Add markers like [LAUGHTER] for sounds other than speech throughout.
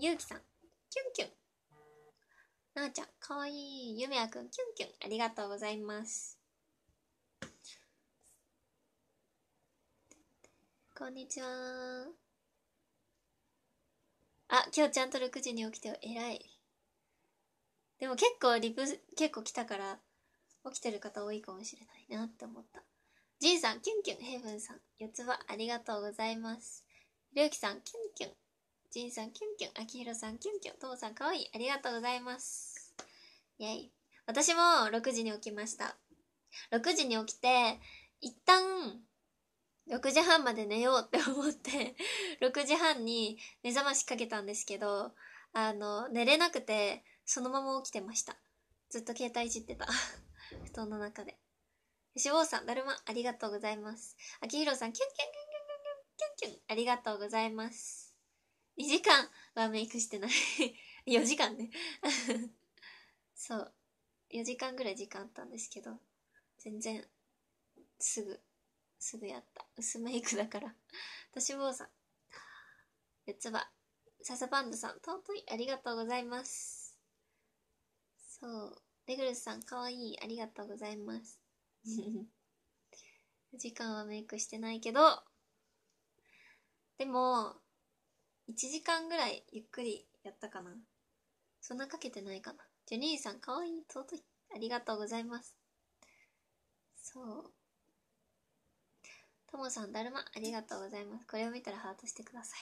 ゆうきさん、キュンキュン。なおちゃん、かわいい。ゆめやくん、キュンキュン。ありがとうございます。こんにちは。あ、今日ちゃんと6時に起きて、偉い。でも結構リプ、結構来たから、起きてる方多いかもしれないなって思った。じいさん、キュンキュン、ヘイブンさん、四つ葉、ありがとうございます。りゅうきさん、キュンキュン、じんさん、キュンキュン。あきひろさん、キュンキュン。とうさん、かわいい。ありがとうございます。イェイ。私も6時に起きました。6時に起きて、一旦、6時半まで寝ようって思って6 [LAUGHS] 時半に目覚ましかけたんですけど、あの、寝れなくて、そのまま起きてました。ずっと携帯いじってた。[LAUGHS] 布団の中で。しおうさん、だるま、ありがとうございます。あきひろさん、キュンキュンキュンキュンキュンキュン、ありがとうございます。2時間はメイクしてない4 [LAUGHS] 時間ね [LAUGHS] そう4時間ぐらい時間あったんですけど全然すぐすぐやった薄メイクだから [LAUGHS] 私坊さん四つ葉サパンダさん尊いありがとうございますそうレグルスさんかわいいありがとうございます時間はメイクしてないけどでも1時間ぐらいゆっくりやったかなそんなかけてないかなジュニーさんかわいい尊いありがとうございますそうともさんだるまありがとうございますこれを見たらハートしてくださ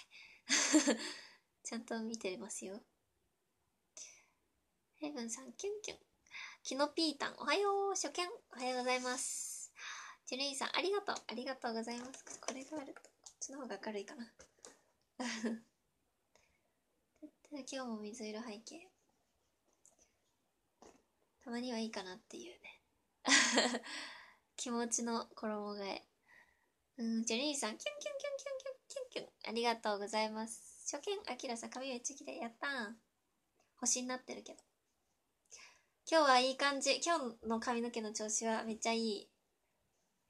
い [LAUGHS] ちゃんと見てますよヘブンさんキュンキュンキノピータンおはよう初見おはようございますジュニーさんありがとうありがとうございますこれがあるとこっちの方が明るいかな今日も水色背景たまにはいいかなっていうね [LAUGHS] 気持ちの衣替えうんジェリーさんキュンキュンキュンキュンキュンキュンキュンありがとうございます初見あきらさん髪めっちゃ綺麗やったん星になってるけど今日はいい感じ今日の髪の毛の調子はめっちゃいい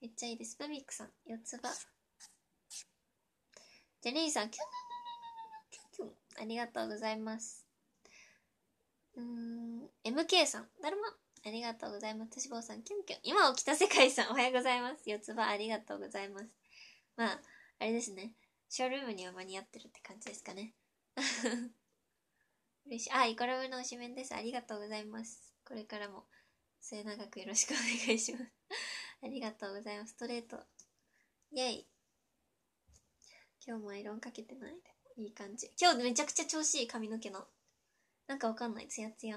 めっちゃいいですブミックさん四つ葉ジェリーさんキュンありがとうございます。うん、MK さん、だるま、ありがとうございます。としぼうさん、きゅんきゅん。今起きた世界さん、おはようございます。四つ葉、ありがとうございます。まあ、あれですね。ショールームには間に合ってるって感じですかね。[LAUGHS] 嬉しい。あ、イコラブのおしめです。ありがとうございます。これからも末永くよろしくお願いします。[LAUGHS] ありがとうございます。ストレート。イェイ。今日もアイロンかけてないでいい感じ。今日めちゃくちゃ調子いい髪の毛の。なんかわかんない。ツヤツヤ。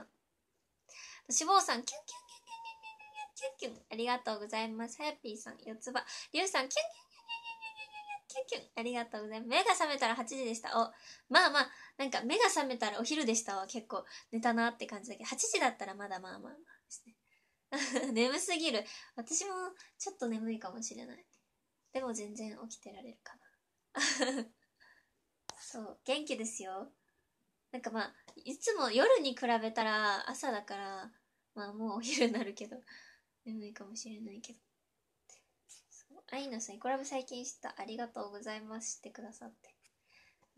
脂肪さん、キュンキュンキュンキュンキュンキュンキュンキュン。ありがとうございます。はやぴーさん、四つ葉。りゅうさん、キュンキュンキュンキュンキュンキュンキュン。ありがとうございます。目が覚めたら8時でした。お、まあまあ、なんか目が覚めたらお昼でしたわ。結構寝たなって感じだけど、8時だったらまだまあまあまあですね。[LAUGHS] 眠すぎる。私もちょっと眠いかもしれない。でも全然起きてられるかな。[LAUGHS] そう元気ですよなんかまあいつも夜に比べたら朝だからまあもうお昼になるけど眠いかもしれないけど愛のさんイコラブ最近知ったありがとうございますしてくださって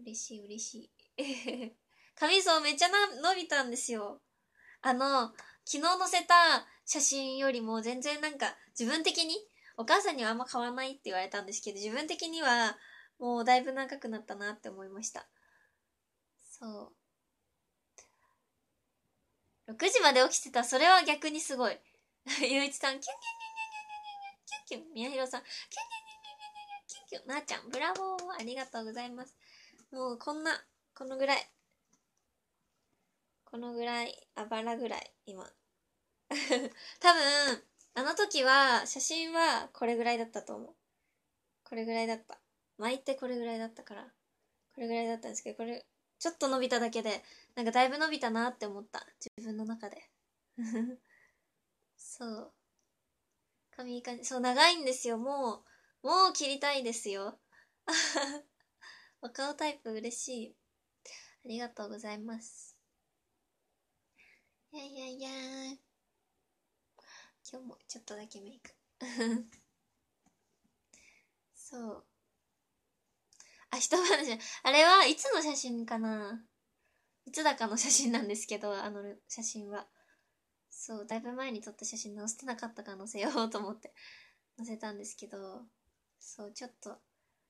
嬉しい嬉しい [LAUGHS] 髪層めっちゃな伸びたんですよあの昨日載せた写真よりも全然なんか自分的にお母さんにはあんま買わないって言われたんですけど自分的にはもうだいぶ長くなったなって思いました。そう。6時まで起きてた、それは逆にすごい。[LAUGHS] ゆういちさん、キュンキュンキュンキュンキュンキュンキュンキュン、みやひろさん、キュンキュンキュンキュンキュンキュンキュン、なあちゃん、ブラボー、ありがとうございます。もうこんな、このぐらい。このぐらい、あばらぐらい、今。[LAUGHS] 多分、あの時は、写真はこれぐらいだったと思う。これぐらいだった。巻いてこれぐらいだったから、これぐらいだったんですけど、これ、ちょっと伸びただけで、なんかだいぶ伸びたなって思った。自分の中で。[LAUGHS] そう。髪いい感じ。そう、長いんですよ。もう、もう切りたいですよ。お [LAUGHS] 顔タイプ嬉しい。ありがとうございます。いやいやいや今日もちょっとだけメイク。[LAUGHS] そう。あ、一話、あれはいつの写真かないつだかの写真なんですけど、あの写真は。そう、だいぶ前に撮った写真載せてなかったか能載せようと思って載せたんですけど、そう、ちょっと、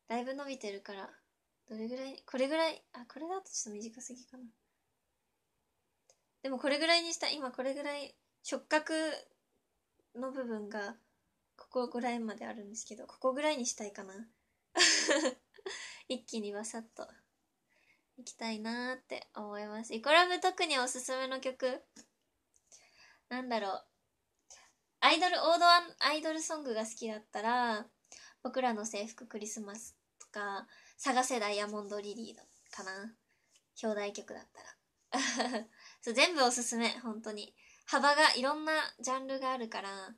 だいぶ伸びてるから、どれぐらい、これぐらい、あ、これだとちょっと短すぎかな。でもこれぐらいにした、今これぐらい、触覚の部分が、ここぐらいまであるんですけど、ここぐらいにしたいかな。一気にバサッといきたいなーって思いますイコラブ特におすすめの曲なんだろうアイドル王道アイドルソングが好きだったら僕らの制服クリスマスとか探せダイヤモンドリリーかな表題曲だったら [LAUGHS] そう全部おすすめ本当に幅がいろんなジャンルがあるから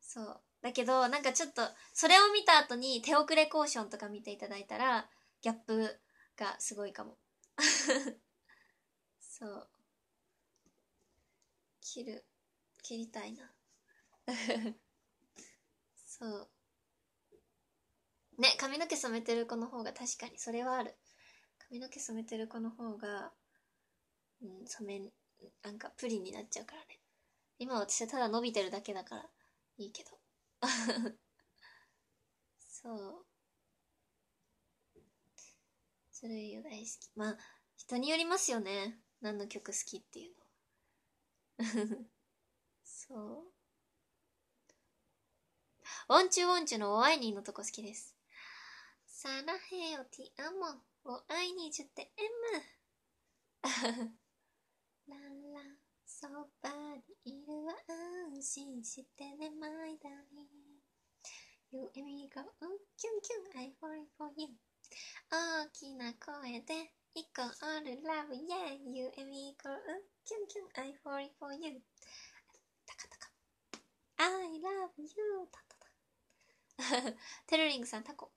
そうだけどなんかちょっとそれを見た後に手遅れコーションとか見ていただいたらギャップがすごいかも [LAUGHS] そう切る切りたいな [LAUGHS] そうね髪の毛染めてる子の方が確かにそれはある髪の毛染めてる子の方が、うん、染めなんかプリンになっちゃうからね今私はただ伸びてるだけだからいいけどそうそれよ大好きまあ人によりますよね何の曲好きっていうのそう「ウォンチュウォンチュ」の「お会いに」のとこ好きです「サラヘヨティアモンお会いにゅってエム」ランそばにいるわ安心してね my darling You and me go キュンキュン I worry for you 大きな声でイコール love yeah You and me go キュンキュン I worry for you たかたか I love you たたたテルリングさんタコ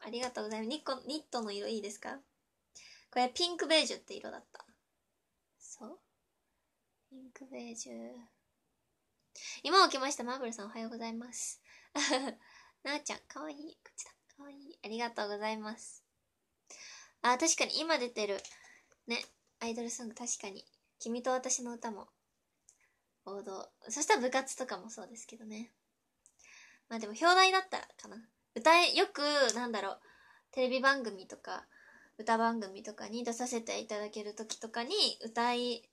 ありがとうございますニッニットの色いいですかこれピンクベージュって色だったそうインクベージュ今起きましたマーブルさんおはようございます [LAUGHS] なあちゃんかわいいこっちだかわいいありがとうございますあ確かに今出てるねアイドルソング確かに「君と私の歌」も王道そしたら部活とかもそうですけどねまあでも表題だったらかな歌えよくなんだろうテレビ番組とか歌番組とかに出させていただける時とかに歌い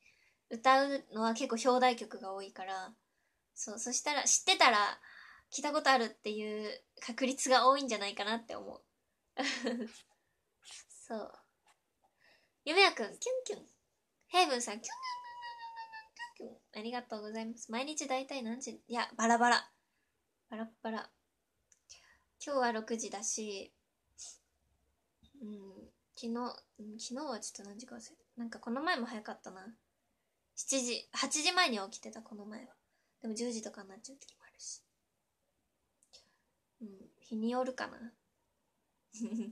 歌うのは結構表題曲が多いからそうそしたら知ってたら聞いたことあるっていう確率が多いんじゃないかなって思う [LAUGHS] そう夢やくんキュンキュンヘイブンさんキュンキュンキュンキュンありがとうございます毎日大体何時いやバラバラバラバラ今日は6時だしうん昨日、昨日はちょっと何時か忘れたなんかこの前も早かったな7時、8時前には起きてた、この前は。でも10時とかになっちゃう時もあるし。うん、日によるかな。[LAUGHS] 今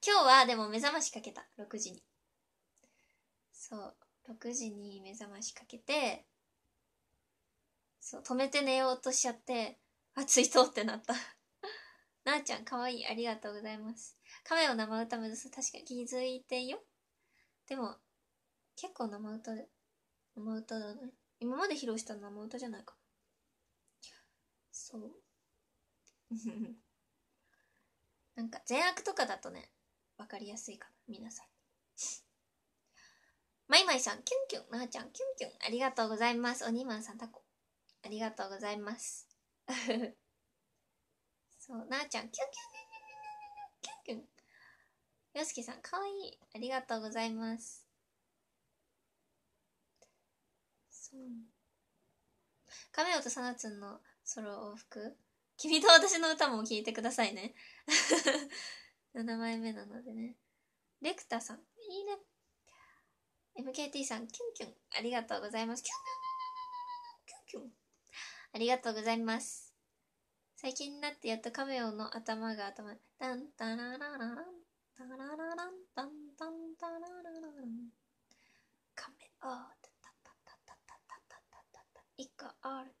日はでも目覚ましかけた、6時に。そう、6時に目覚ましかけて、そう、止めて寝ようとしちゃって、暑いとってなった。[LAUGHS] なあちゃん、かわいい。ありがとうございます。亀を生歌目指す。確かに気づいてよ。でも、結構生歌で、生歌だね今まで披露したのは生歌じゃないかそう [LAUGHS] なんか善悪とかだとね分かりやすいかな皆さん [LAUGHS] まいまいさんキュンキュンなあちゃんキュンキュンありがとうございますおにまんさんタコありがとうございます [LAUGHS] そうなあちゃんキュンキュンキュンキュンキュンキュンキュンよすけさんかわいいありがとうございますそう亀尾とさなつんのソロ往復君と私の歌も聴いてくださいね7 [LAUGHS] 枚目なのでねレクターさんいいね MKT さんキュンキュンありがとうございますキュンキュンキュンキュンありがとうございます最近になってやっとカメオの頭が頭ダンタララランタララランタンタンタララランカメオがある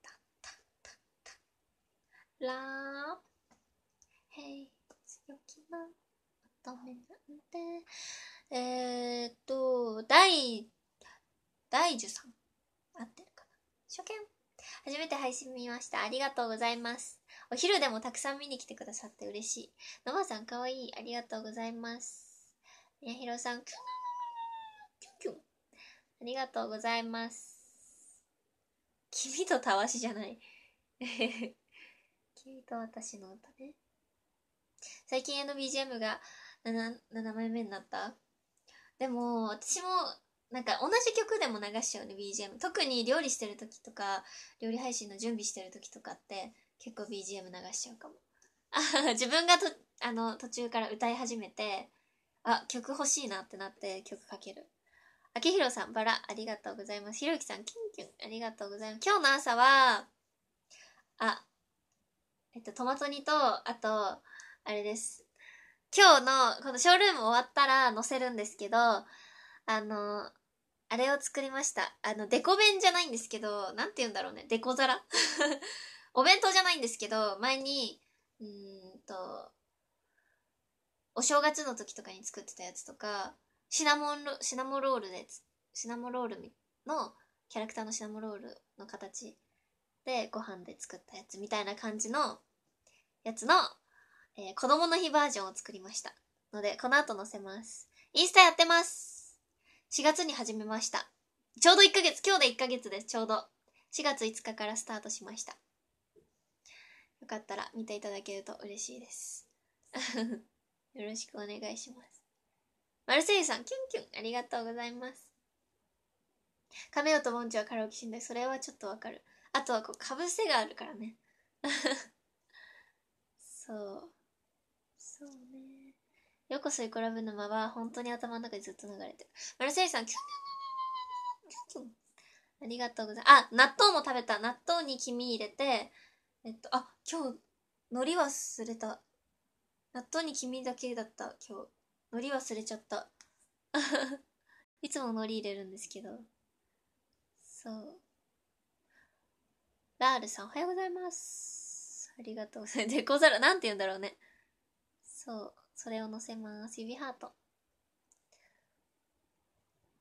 ラーへい強気ななんでえっと第第13合ってるかな初見初めて配信見ましたありがとうございますお昼でもたくさん見に来てくださって嬉しいのばさんかわいいありがとうございますみやひろさんキュンキュンありがとうございます君とたわしじゃない [LAUGHS] 君と私の歌ね。最近あの BGM が 7, 7枚目になったでも、私も、なんか同じ曲でも流しちゃうね、BGM。特に料理してる時とか、料理配信の準備してる時とかって、結構 BGM 流しちゃうかも。あ [LAUGHS] 自分がと、あの、途中から歌い始めて、あ、曲欲しいなってなって曲かける。あきひろさん、バラ、ありがとうございます。ひろゆきさん、キュンキュン、ありがとうございます。今日の朝は、あ、えっと、トマト煮と、あと、あれです。今日の、このショールーム終わったら載せるんですけど、あの、あれを作りました。あの、デコ弁じゃないんですけど、なんて言うんだろうね。デコ皿 [LAUGHS] お弁当じゃないんですけど、前に、うんと、お正月の時とかに作ってたやつとか、シナモンロシナモロールでシナモロールのキャラクターのシナモロールの形でご飯で作ったやつみたいな感じのやつの、えー、子供の日バージョンを作りましたのでこの後載せますインスタやってます4月に始めましたちょうど1ヶ月今日で1ヶ月ですちょうど4月5日からスタートしましたよかったら見ていただけると嬉しいです [LAUGHS] よろしくお願いしますマルセイユさん、キュンキュン、ありがとうございます。亀尾とボンチはカラオケしんどい。それはちょっとわかる。あとはこう、かぶせがあるからね。[LAUGHS] そう。そうね。ようこそイコラブ沼は本当に頭の中でずっと流れてる。マルセイユさん、キュンキュンキュンキュンキュン。ありがとうございます。あ、納豆も食べた。納豆に黄身入れて、えっと、あ、今日、海苔忘れた。納豆に黄身だけだった、今日。海苔忘れちゃった [LAUGHS] いつも海苔入れるんですけどそうラールさんおはようございますありがとうございますデコザなんて言うんだろうねそうそれを載せます指ハート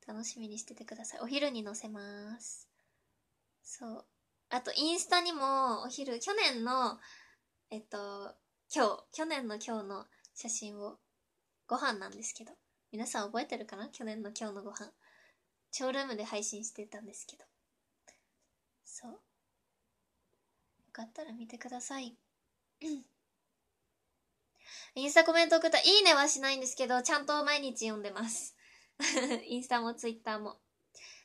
楽しみにしててくださいお昼に載せますそうあとインスタにもお昼去年のえっと今日去年の今日の写真をご飯なんですけど、皆さん覚えてるかな去年の今日のご飯。ショールームで配信してたんですけど。そう。よかったら見てください。インスタコメント送った。いいねはしないんですけど、ちゃんと毎日読んでます。[LAUGHS] インスタもツイッターも。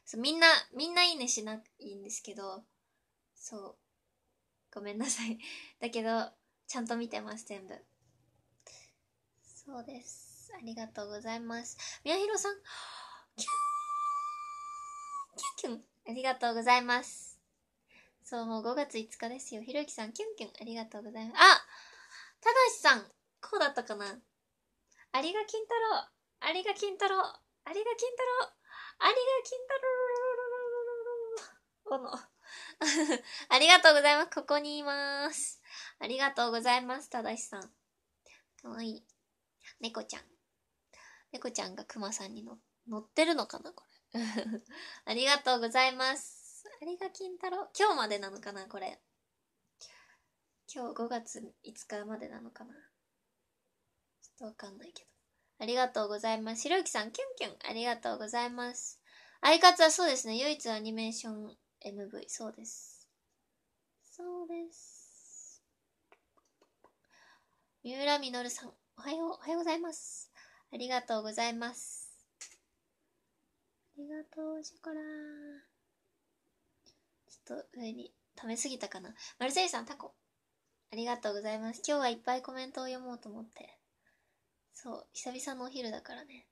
そうみんな、みんないいねしないんですけど、そう。ごめんなさい。だけど、ちゃんと見てます、全部。そうです。。ありがとうございます。宮広さん、キュン、キュンキュン。ありがとうございます。そう、もう5月5日ですよ。ひろゆきさん、キュンキュン。ありがとうございます。あただしさん、こうだったかなありが金太郎、りが金太郎、りが金太郎、りが金太郎、の。[LAUGHS] ありがとうございます。ここにいます。ありがとうございます、ただしさん。かわいい。猫ちゃん。猫ちゃんがクマさんにの乗ってるのかなこれ。[LAUGHS] ありがとうございます。ありが金太郎。今日までなのかなこれ。今日5月5日までなのかなちょっとわかんないけど。ありがとうございます。ひろゆきさん、キュンキュン。ありがとうございます。アイカツはそうですね。唯一アニメーション MV。そうです。そうです。三浦るさん、おはよう、おはようございます。ありがとうございます。ありがとう、シコラちょっと上に、溜めすぎたかな。マルセイさん、タコ。ありがとうございます。今日はいっぱいコメントを読もうと思って。そう、久々のお昼だからね。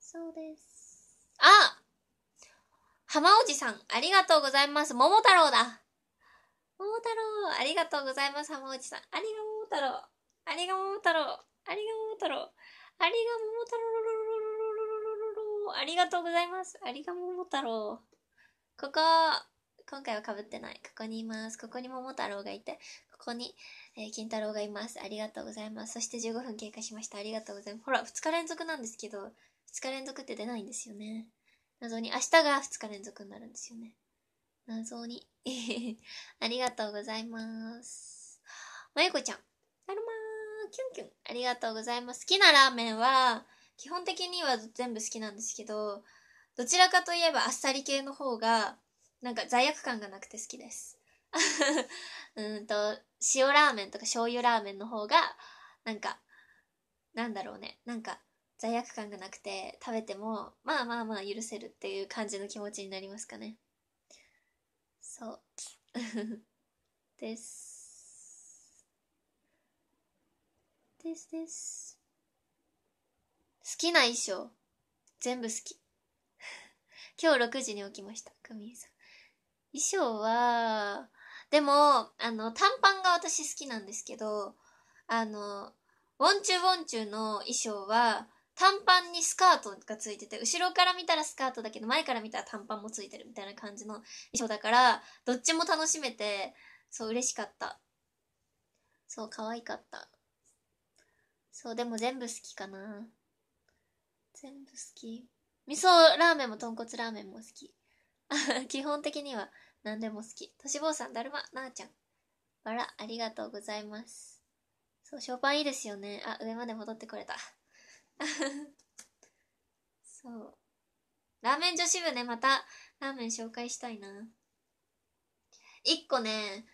そうです。あ浜おじさん、ありがとうございます。桃太郎だ。桃太郎、ありがとうございます。浜おじさん。ありが桃太郎。ありが桃太郎。ありが桃桃太郎。ありが桃太郎。ありがとうございます。ありが桃太郎。ここ、今回は被ってない。ここにいます。ここに桃太郎がいて、ここに、えー、金太郎がいます。ありがとうございます。そして15分経過しました。ありがとうございます。ほら、2日連続なんですけど、2日連続って出ないんですよね。謎に、明日が2日連続になるんですよね。謎に。[LAUGHS] ありがとうございます。まゆこちゃん、アルマーキュンキュン。ありがとうございます。好きなラーメンは、基本的には全部好きなんですけど、どちらかといえばあっさり系の方が、なんか罪悪感がなくて好きです。[LAUGHS] うんと、塩ラーメンとか醤油ラーメンの方が、なんか、なんだろうね。なんか、罪悪感がなくて食べても、まあまあまあ許せるっていう感じの気持ちになりますかね。そう。[LAUGHS] です。ですです。好きな衣装。全部好き。[LAUGHS] 今日6時に起きました、クミンさん。衣装は、でも、あの、短パンが私好きなんですけど、あの、ウォンチュウォンチュの衣装は、短パンにスカートがついてて、後ろから見たらスカートだけど、前から見たら短パンもついてるみたいな感じの衣装だから、どっちも楽しめて、そう、嬉しかった。そう、可愛かった。そうでも全部好きかな全部好き味噌ラーメンも豚骨ラーメンも好き [LAUGHS] 基本的には何でも好きとし坊さんだるまなあちゃんわらありがとうございますそうショパンいいですよねあ上まで戻ってこれた [LAUGHS] そうラーメン女子部ねまたラーメン紹介したいな1個ね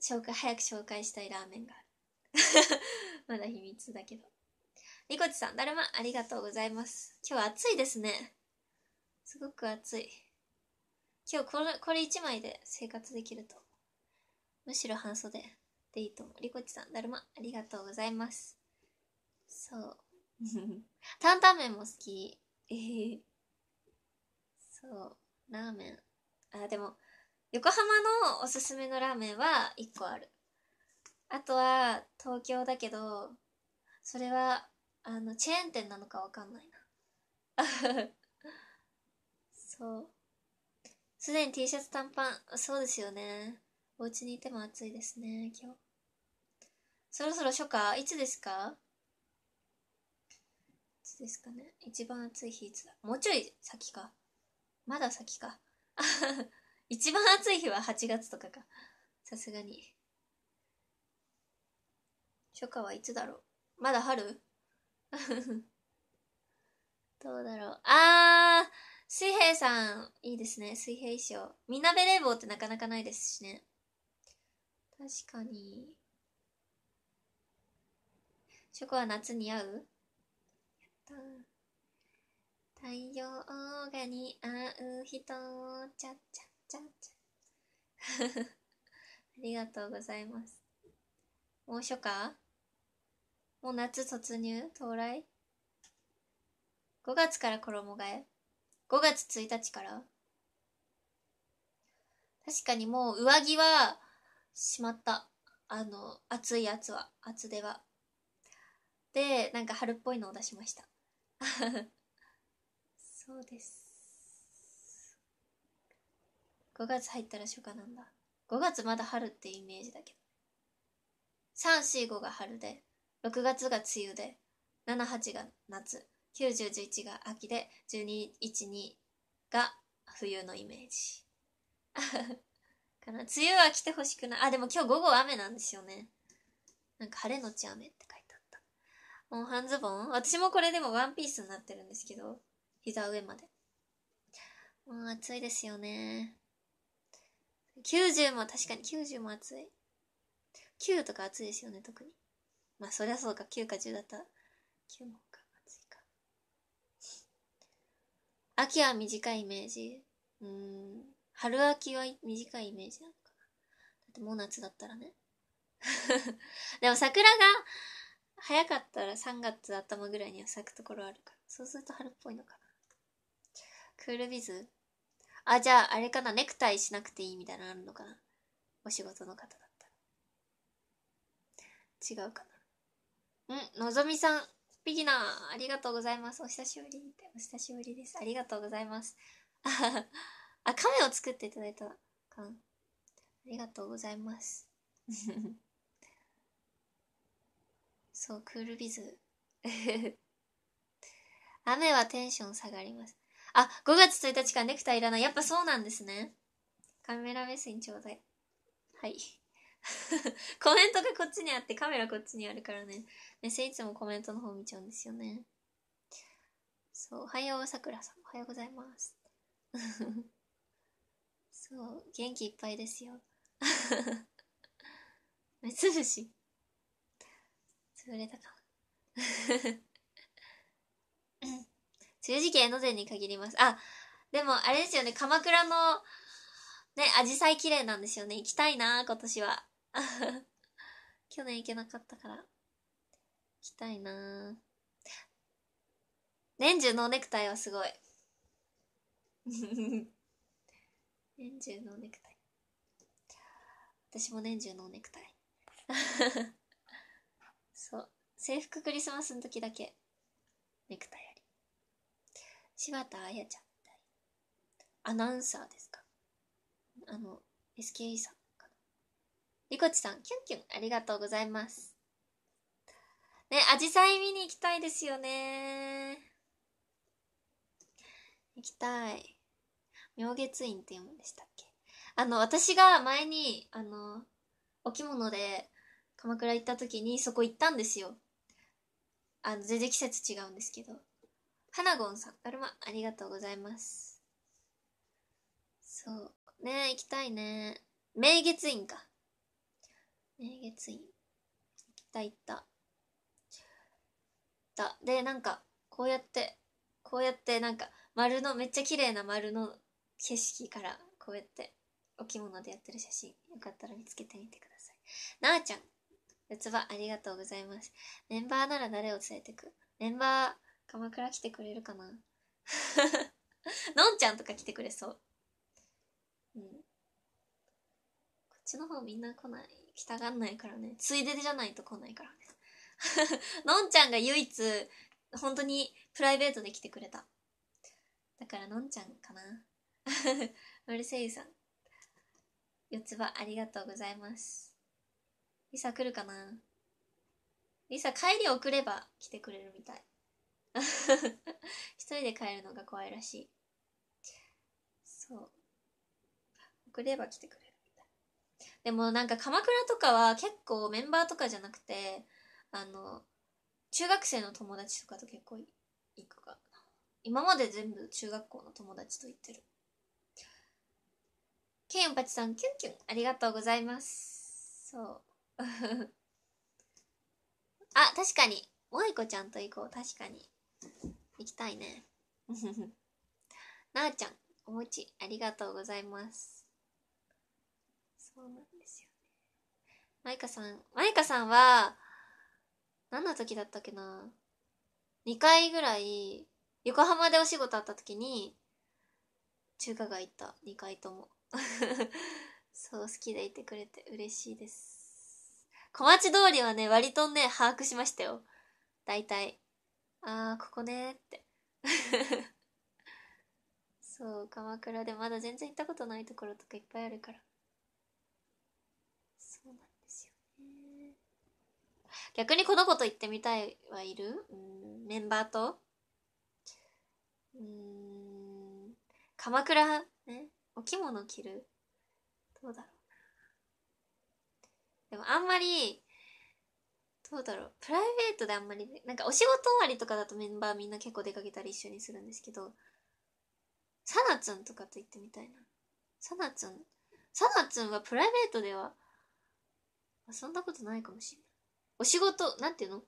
紹介早く紹介したいラーメンがある [LAUGHS] まだ秘密だけど。リコチさん、だるま、ありがとうございます。今日暑いですね。すごく暑い。今日これ、これ一枚で生活できると。むしろ半袖でいいと思う。リコチさん、だるま、ありがとうございます。そう。[LAUGHS] 担々麺も好き。えー、そう。ラーメン。あ、でも、横浜のおすすめのラーメンは1個ある。あとは東京だけどそれはあのチェーン店なのかわかんないな [LAUGHS] そうすでに T シャツ短パンそうですよねお家にいても暑いですね今日そろそろ初夏いつですかいつですかね一番暑い日いつだもうちょい先かまだ先か [LAUGHS] 一番暑い日は8月とかかさすがに初夏はいつだろうまだ春 [LAUGHS] どうだろうあー水平さん、いいですね。水平衣装。みなべ冷房ってなかなかないですしね。確かに。初夏は夏に合うやった太陽が似合う人、ちゃちゃちゃちゃ。[LAUGHS] ありがとうございます。もう初夏もう夏突入到来 ?5 月から衣替え ?5 月1日から確かにもう上着はしまった。あの、暑いやつは、厚手は。で、なんか春っぽいのを出しました。[LAUGHS] そうです。5月入ったら初夏なんだ。5月まだ春ってイメージだけど。3、4、5が春で。6月が梅雨で、7、8が夏、9、0 11が秋で、12、1、2が冬のイメージ。[LAUGHS] かな梅雨は来てほしくない。あ、でも今日午後雨なんですよね。なんか晴れのち雨って書いてあった。もう半ズボン私もこれでもワンピースになってるんですけど、膝上まで。もう暑いですよね。90も確かに90も暑い。9とか暑いですよね、特に。まあそりゃそうか9か10だったら9の方が暑いか秋は短いイメージうん春秋は短いイメージなのかなだってもう夏だったらね [LAUGHS] でも桜が早かったら3月頭ぐらいには咲くところあるからそうすると春っぽいのかなクールビズあじゃああれかなネクタイしなくていいみたいなのあるのかなお仕事の方だったら違うかなのぞみさん、ビギナー、ありがとうございます。お久しぶり。お久しぶりです。ありがとうございます。[LAUGHS] あ、カメを作っていただいたかん。ありがとうございます。[LAUGHS] そう、クールビズ。[LAUGHS] 雨はテンション下がります。あ、5月1日からネクタイいらない。やっぱそうなんですね。カメラ目線ちょうだい。はい。[LAUGHS] コメントがこっちにあってカメラこっちにあるからね。ね、せいつもコメントの方見ちゃうんですよね。そう、おはようさくらさん、おはようございます。[LAUGHS] そう、元気いっぱいですよ。[LAUGHS] 目つぶし。潰れたか。梅雨時期江ノ電に限ります。あ、でもあれですよね、鎌倉のね、アジサイ綺麗なんですよね。行きたいな、今年は。[LAUGHS] 去年行けなかったから。行きたいな年中ノーネクタイはすごい。[LAUGHS] 年中ノーネクタイ。私も年中ノーネクタイ。[LAUGHS] そう。制服クリスマスの時だけ、ネクタイあり。柴田彩ちゃんみたい。アナウンサーですかあの、SKE さん。リコチさん、キュンキュン、ありがとうございます。ね、アジサイ見に行きたいですよね。行きたい。明月院って読むんでしたっけあの、私が前に、あの、お着物で鎌倉行った時にそこ行ったんですよ。あの、全然季節違うんですけど。花ゴンさん、だるま、ありがとうございます。そう。ね行きたいね。明月院か。名月院行った行っただでなんかこうやってこうやってなんか丸のめっちゃ綺麗な丸の景色からこうやってお着物でやってる写真よかったら見つけてみてくださいなあちゃん四つ葉ありがとうございますメンバーなら誰を連れてくメンバー鎌倉来てくれるかな [LAUGHS] のんちゃんとか来てくれそううんこっちの方みんな来ないしたがんないからね。ついでじゃないと来ないからね。[LAUGHS] のんちゃんが唯一、本当にプライベートで来てくれた。だからのんちゃんかな。う [LAUGHS] るせいさん。四つ葉ありがとうございます。りさ来るかなりさ帰り遅れば来てくれるみたい。[LAUGHS] 一人で帰るのが怖いらしい。そう。遅れば来てくれでもなんか鎌倉とかは結構メンバーとかじゃなくて、あの、中学生の友達とかと結構行くかな。今まで全部中学校の友達と行ってる。ケンパチさん、キュンキュン、ありがとうございます。そう。[LAUGHS] あ、確かに。萌こちゃんと行こう。確かに。行きたいね。[LAUGHS] なあちゃん、お餅、ありがとうございます。そうなんマイカさん、マイカさんは、何の時だったっけな ?2 回ぐらい、横浜でお仕事あった時に、中華街行った、2回とも。[LAUGHS] そう、好きでいてくれて嬉しいです。小町通りはね、割とね、把握しましたよ。大体。あー、ここねーって。[LAUGHS] そう、鎌倉でまだ全然行ったことないところとかいっぱいあるから。逆にこの子と行ってみたいはいるうんメンバーとうん鎌倉ねお着物着るどうだろうでもあんまりどうだろうプライベートであんまりなんかお仕事終わりとかだとメンバーみんな結構出かけたり一緒にするんですけどさなつんとかと行ってみたいなさなつんさなつんはプライベートでは遊んだことないかもしれないお仕事、なんていうの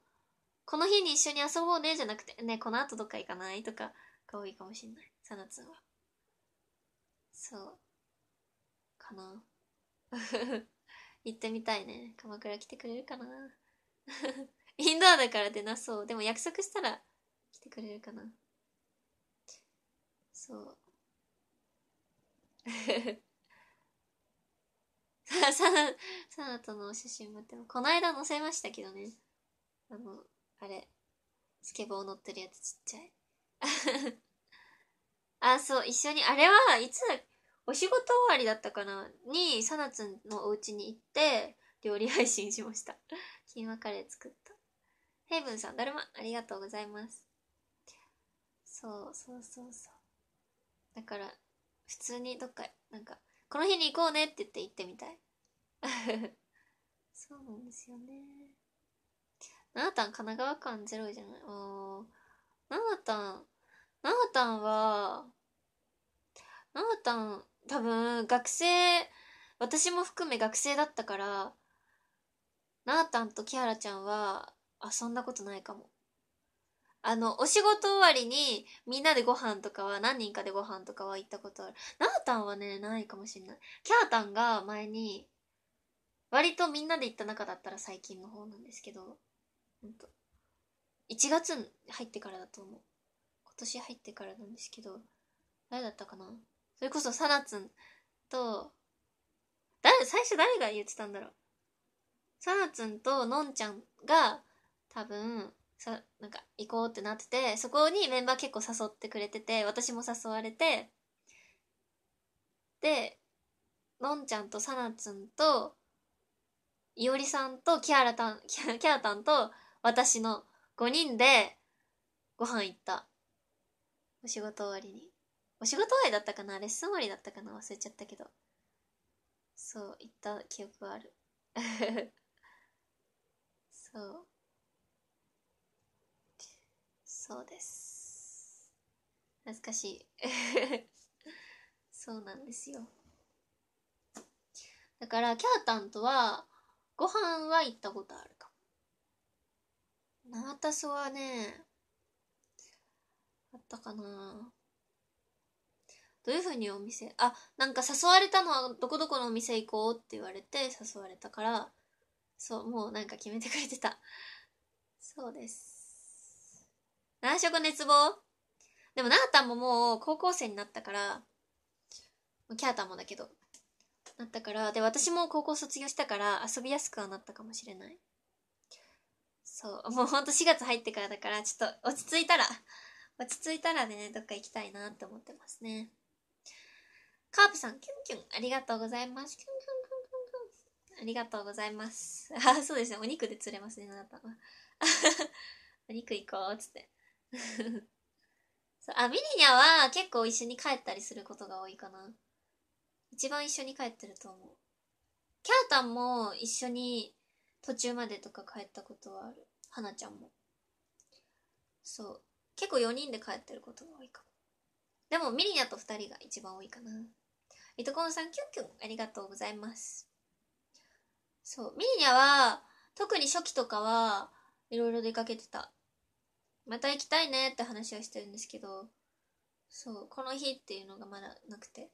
この日に一緒に遊ぼうねじゃなくて、ね、この後どっか行かないとかが多いかもしんない。さなつんは。そう。かな。[LAUGHS] 行ってみたいね。鎌倉来てくれるかな。[LAUGHS] インドアだから出なそう。でも約束したら来てくれるかな。そう。サさナ、サナとのお写真持っても、この間載せましたけどね。あの、あれ、スケボー乗ってるやつちっちゃい。[LAUGHS] あ、そう、一緒に、あれはいつ、お仕事終わりだったかなに、サナツのお家に行って、料理配信しました。キーマカレー作った。ヘイブンさん、だるま、ありがとうございます。そう、そうそうそう。だから、普通にどっか、なんか、この日に行こうねって言って行ってみたいそうなんですよねななたん神奈川間ゼロじゃないあななたんななたんはななたん多分学生私も含め学生だったからなあたんと木原ちゃんは遊んだことないかもあの、お仕事終わりに、みんなでご飯とかは、何人かでご飯とかは行ったことある。なーたんはね、ないかもしんない。キャータンが前に、割とみんなで行った中だったら最近の方なんですけど、ほんと。1月入ってからだと思う。今年入ってからなんですけど、誰だったかなそれこそサナツンと、誰、最初誰が言ってたんだろう。サナツンとのんちゃんが、多分、さなんか行こうってなっててそこにメンバー結構誘ってくれてて私も誘われてでのんちゃんとさなつんといおりさんとキャラたんキャキャラたんと私の5人でご飯行ったお仕事終わりにお仕事終わりだったかなレッスン終わりだったかな忘れちゃったけどそう行った記憶はある [LAUGHS] そうそうです懐かしい [LAUGHS] そうなんですよだからキャータンとはご飯は行ったことあるかも生たそはねあったかなどういうふうにお店あなんか誘われたのはどこどこのお店行こうって言われて誘われたからそうもうなんか決めてくれてたそうです難色熱望でも、なあたんももう高校生になったから、キャータもだけど、なったから、で、私も高校卒業したから遊びやすくはなったかもしれない。そう、もうほんと4月入ってからだから、ちょっと落ち着いたら、落ち着いたらね、どっか行きたいなって思ってますね。カープさん、キュンキュン、ありがとうございます。キュンキュンキュンキュンキュン。ありがとうございます。あ、そうですね。お肉で釣れますね、あなたは。[LAUGHS] お肉行こう、つって。[LAUGHS] そうあミリニャは結構一緒に帰ったりすることが多いかな一番一緒に帰ってると思うキャータンも一緒に途中までとか帰ったことはあるはなちゃんもそう結構4人で帰ってることが多いかもでもミリニャと2人が一番多いかないトコンさんキュンキュンありがとうございますそうミリニャは特に初期とかはいろいろ出かけてたまた行きたいねって話はしてるんですけどそうこの日っていうのがまだなくて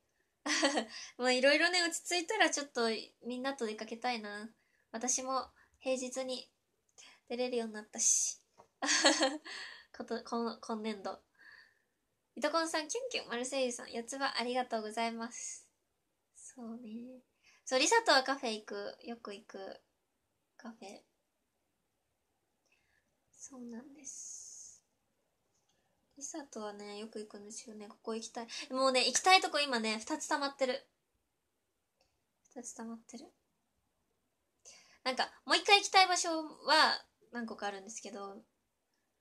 [LAUGHS] まあいろいろね落ち着いたらちょっとみんなと出かけたいな私も平日に出れるようになったし [LAUGHS] こと今今年度いとこんさんキュンキュンマルセイユさん四つ葉ありがとうございますそうねそうリサとはカフェ行くよく行くカフェそうなんですミサとはね、よく行くんですよね。ここ行きたい。もうね、行きたいとこ今ね、2つ溜まってる。2つ溜まってる。なんか、もう一回行きたい場所は何個かあるんですけど、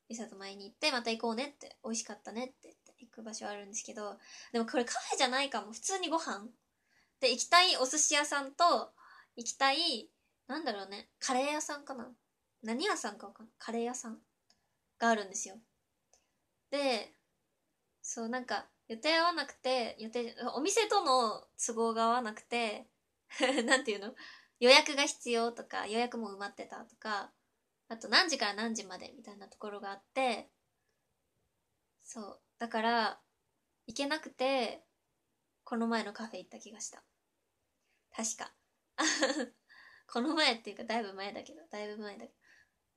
みサと前に行って、また行こうねって、美味しかったねって行く場所あるんですけど、でもこれカフェじゃないかも。普通にご飯で、行きたいお寿司屋さんと、行きたい、なんだろうね、カレー屋さんかな何屋さんかわかんない。カレー屋さんがあるんですよ。でそうなんか予定合わなくて予定お店との都合が合わなくて [LAUGHS] なんていうの予約が必要とか予約も埋まってたとかあと何時から何時までみたいなところがあってそうだから行けなくてこの前のカフェ行った気がした確か [LAUGHS] この前っていうかだいぶ前だけどだいぶ前だけど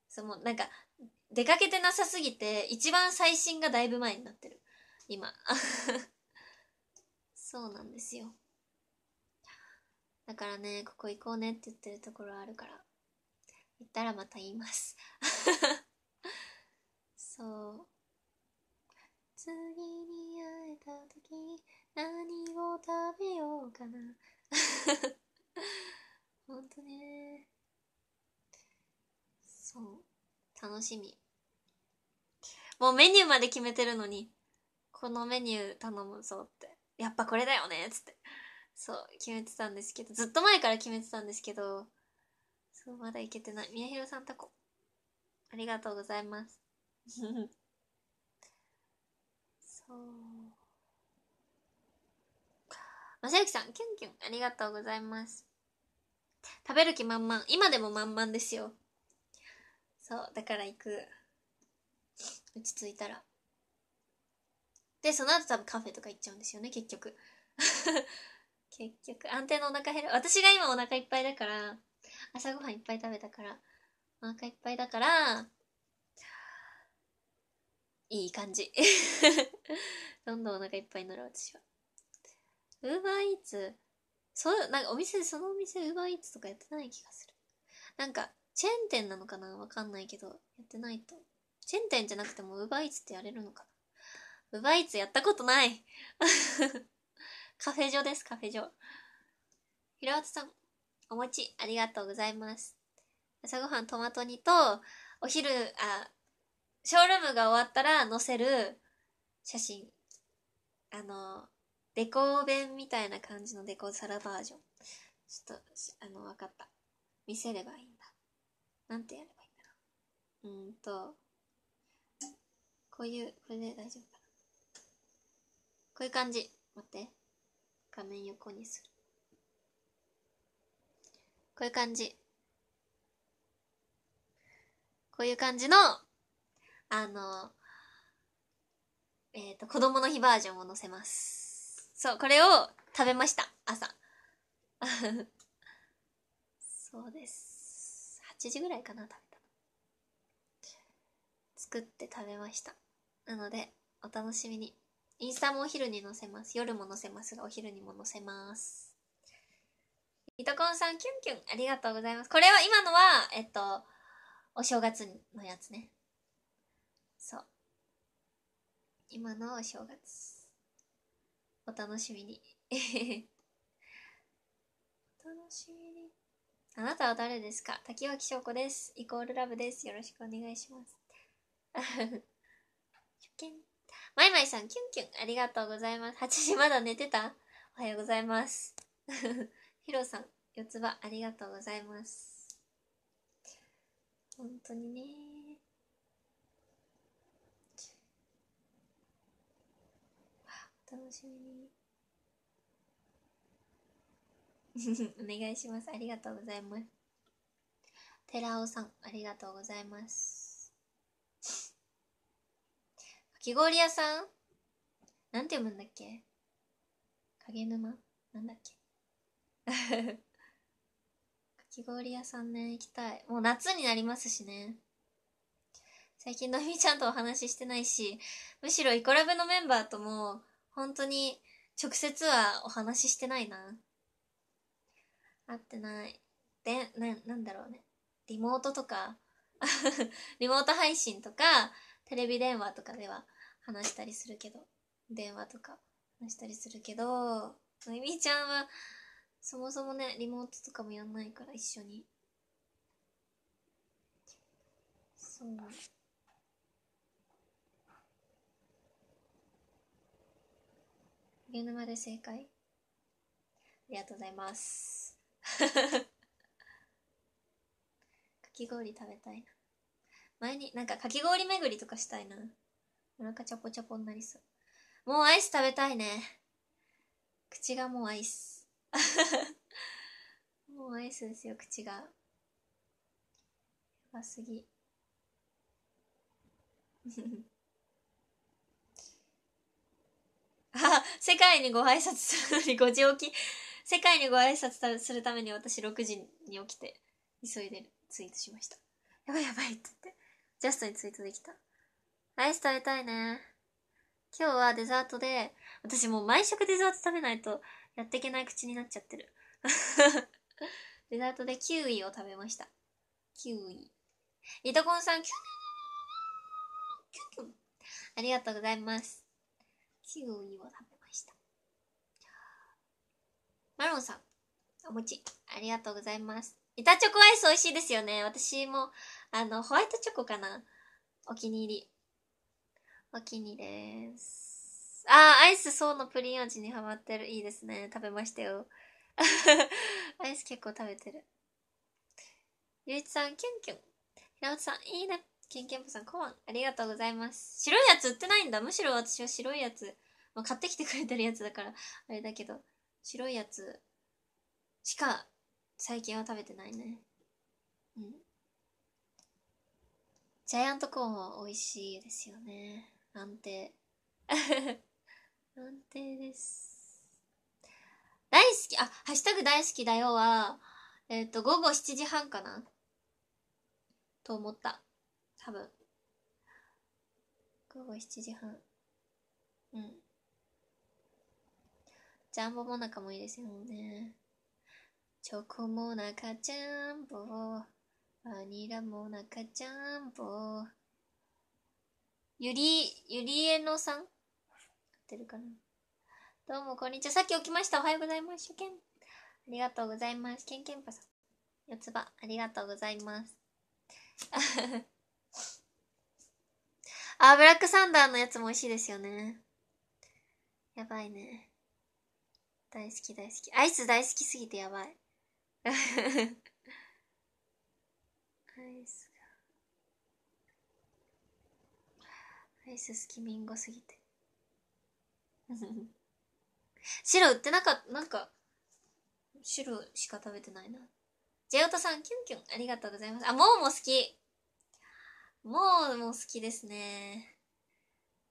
そうもうなんか出かけてなさすぎて、一番最新がだいぶ前になってる。今。[LAUGHS] そうなんですよ。だからね、ここ行こうねって言ってるところあるから。行ったらまた言います。[LAUGHS] そう。次に会えた時、何を食べようかな。ほんとね。そう。楽しみ。もうメニューまで決めてるのに、このメニュー頼むぞって。やっぱこれだよねっつって。そう、決めてたんですけど、ずっと前から決めてたんですけど、そう、まだいけてない。宮ろさんタコ。ありがとうございます。[LAUGHS] そう。まさゆきさん、キュンキュン、ありがとうございます。食べる気満々。今でも満々ですよ。そうだから行く落ち着いたらでその後多分カフェとか行っちゃうんですよね結局 [LAUGHS] 結局安定のお腹減る私が今お腹いっぱいだから朝ごはんいっぱい食べたからお腹いっぱいだからいい感じ [LAUGHS] どんどんお腹いっぱいになる私はウーバーイーツそうなんかお店そのお店ウーバーイーツとかやってない気がするなんかチェーン店なのかなわかんないけど、やってないと。チェーン店じゃなくても、ウーバーイーツってやれるのかなウーバーイーツやったことない [LAUGHS] カフェ所です、カフェ所。ひろあつさん、お餅、ありがとうございます。朝ごはんトマト煮と、お昼、あ、ショールームが終わったら載せる写真。あの、デコ弁みたいな感じのデコサラバージョン。ちょっと、あの、わかった。見せればいい。なんてやればいいんだろううんとこういうこれで大丈夫かなこういう感じ待って画面横にするこういう感じこういう感じのあのえっ、ー、と子供の日バージョンを載せますそうこれを食べました朝 [LAUGHS] そうです8時ぐらいかな食べた作って食べましたなのでお楽しみにインスタもお昼に載せます夜も載せますがお昼にも載せますミトコンさんキュンキュンありがとうございますこれは今のはえっとお正月のやつねそう今のお正月お楽しみにお楽しみにあなたは誰ですか滝脇翔子です。イコールラブです。よろしくお願いします。まいまいさん、キュンキュン、ありがとうございます。8時まだ寝てたおはようございます。[LAUGHS] ヒロさん、四つ葉、ありがとうございます。本当にね。楽しみに。[LAUGHS] お願いしますありがとうございます寺尾さんありがとうございますかき氷屋さんなんて読むんだっけ影沼なんだっけ [LAUGHS] かき氷屋さんね行きたいもう夏になりますしね最近のみちゃんとお話ししてないしむしろイコラブのメンバーとも本当に直接はお話ししてないな会ってないでななんだろうねリモートとか [LAUGHS] リモート配信とかテレビ電話とかでは話したりするけど電話とか話したりするけどみみちゃんはそもそもねリモートとかもやんないから一緒にそうゲーまで正解ありがとうございます [LAUGHS] かき氷食べたいな。前になんかかき氷巡りとかしたいな。お腹ちゃぽちゃぽになりそう。もうアイス食べたいね。口がもうアイス。[LAUGHS] もうアイスですよ、口が。やばすぎ。[LAUGHS] あ、世界にご挨拶するのにご上機。世界にご挨拶するために私6時に起きて、急いでツイートしました。やばいやばいって言って。ジャストにツイートできた。アイス食べたいね。今日はデザートで、私もう毎食デザート食べないとやっていけない口になっちゃってる。[LAUGHS] デザートでキウイを食べました。キウイ。イトコンさん、キュンキュンキュありがとうございます。キウイを食べマロンさん、お餅、ありがとうございます。板チョコアイス美味しいですよね。私も、あの、ホワイトチョコかな。お気に入り。お気に入りです。あー、アイスそうのプリン味にハマってる。いいですね。食べましたよ。[LAUGHS] アイス結構食べてる。ゆういちさん、キュンキュン。ひ本おさん、いいね。ケンケンポさん、コマン、ありがとうございます。白いやつ売ってないんだ。むしろ私は白いやつ、ま買ってきてくれてるやつだから、あれだけど。白いやつしか最近は食べてないねうんジャイアントコーンは美味しいですよね安定 [LAUGHS] 安定です大好きあハッシュタグ大好きだよはえっ、ー、と午後7時半かなと思った多分午後7時半うんジャンボもなもいいですよね。チョコもナカジャンボ。バニラもナカジャンボ。ゆり、ゆりえのさん合ってるかなどうもこんにちは。さっき起きました。おはようございます。ありがとうございます。けんけんぱさん。四つ葉、ありがとうございます。[LAUGHS] あ、ブラックサンダーのやつも美味しいですよね。やばいね。大好き大好き。アイス大好きすぎてやばい。アイスが。アイス好きみんごすぎて。[LAUGHS] 白売ってなかった、なんか、白しか食べてないな。ジェオタさん、キュンキュン、ありがとうございます。あ、もうも好き。もうも好きですね。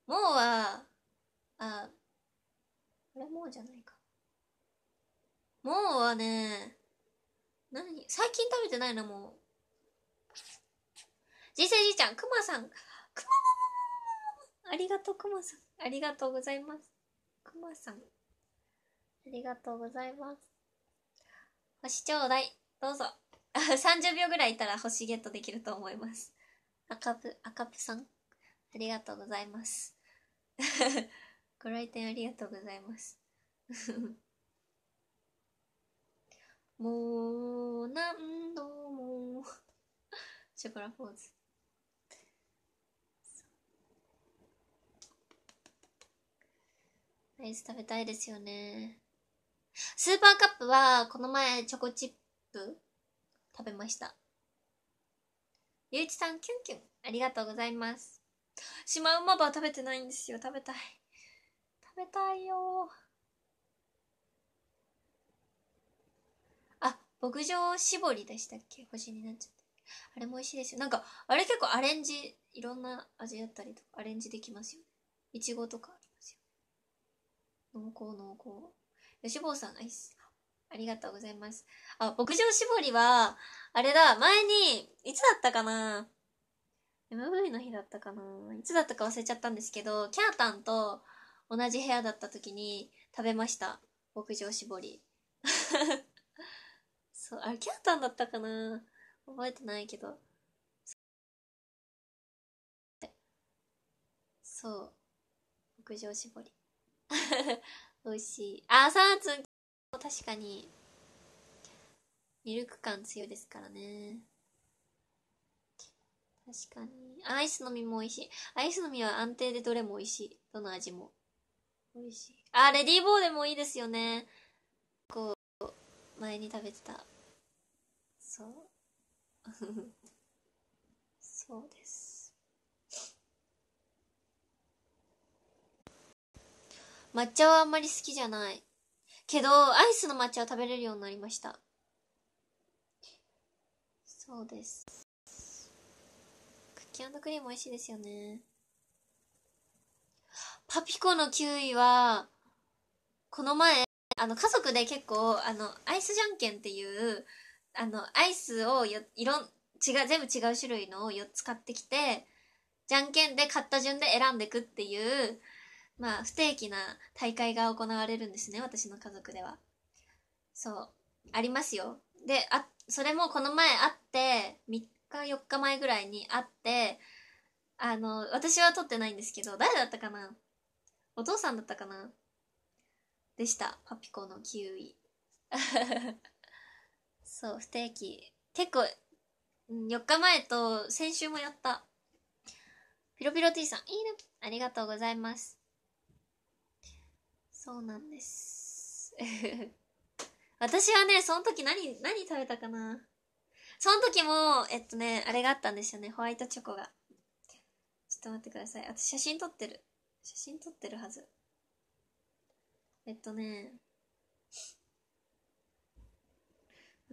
もうは、あ、これもうじゃないか。もうはね、何最近食べてないな、もう。人生じいちゃん、くまさん。くまももももありがとう、くまさん。ありがとうございます。くまさん。ありがとうございます。星ちょうだい。どうぞ。30 [LAUGHS] 秒ぐらいいたら星ゲットできると思います。赤プ、赤プさん。ありがとうございます。[LAUGHS] ご来店ありがとうございます。[LAUGHS] もう何度もショコラポーズアイス食べたいですよねスーパーカップはこの前チョコチップ食べましたゆういちさんキュンキュンありがとうございますシマウマバ食べてないんですよ食べたい食べたいよ牧場絞りでしたっけ星になっちゃって。あれも美味しいですよ。なんか、あれ結構アレンジ、いろんな味だったりとか、アレンジできますよね。いちごとかありますよ。濃厚濃厚。吉坊さんがイスありがとうございます。あ、牧場絞りは、あれだ、前に、いつだったかな ?MV の日だったかないつだったか忘れちゃったんですけど、キャータンと同じ部屋だった時に食べました。牧場絞り。そう、あれ、キャンタンだったかな覚えてないけど。そう。牧場絞り。[LAUGHS] 美味しい。あ、サーツ確かに、ミルク感強いですからね。確かに。アイスのみも美味しい。アイスのみは安定でどれも美味しい。どの味も。美味しい。あ、レディーボーでもいいですよね。こう、前に食べてた。そうそうです抹茶はあんまり好きじゃないけどアイスの抹茶を食べれるようになりましたそうですクッキークリーム美味しいですよねパピコのキウイはこの前あの家族で結構あのアイスじゃんけんっていうあのアイスをよいろん違う全部違う種類のを4つ買ってきてじゃんけんで買った順で選んでくっていうまあ不定期な大会が行われるんですね私の家族ではそうありますよであそれもこの前会って3日4日前ぐらいに会ってあの私は撮ってないんですけど誰だったかなお父さんだったかなでしたパピコのキウイそう、不定期。結構、4日前と先週もやった。ピロピロ T さん、いいね。ありがとうございます。そうなんです。[LAUGHS] 私はね、その時何、何食べたかな。その時も、えっとね、あれがあったんですよね。ホワイトチョコが。ちょっと待ってください。私写真撮ってる。写真撮ってるはず。えっとね、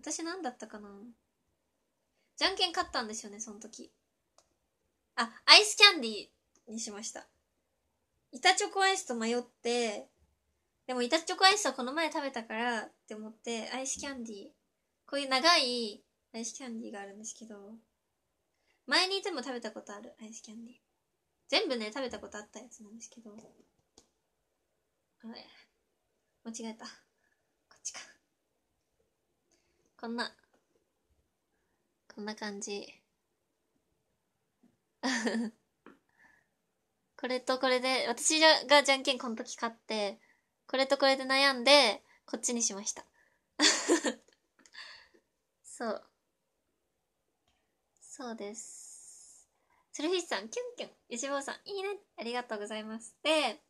私何だったかなじゃんけん勝ったんですよね、その時。あ、アイスキャンディーにしました。板チョコアイスと迷って、でも板チョコアイスはこの前食べたからって思って、アイスキャンディー。こういう長いアイスキャンディーがあるんですけど、前にいても食べたことある、アイスキャンディー。全部ね、食べたことあったやつなんですけど、あれ、間違えた。こんな、こんな感じ。[LAUGHS] これとこれで、私がじゃんけんこの時勝って、これとこれで悩んで、こっちにしました。[LAUGHS] そう。そうです。鶴瓶さん、キュンキュン。吉坊さん、いいね。ありがとうございます。で、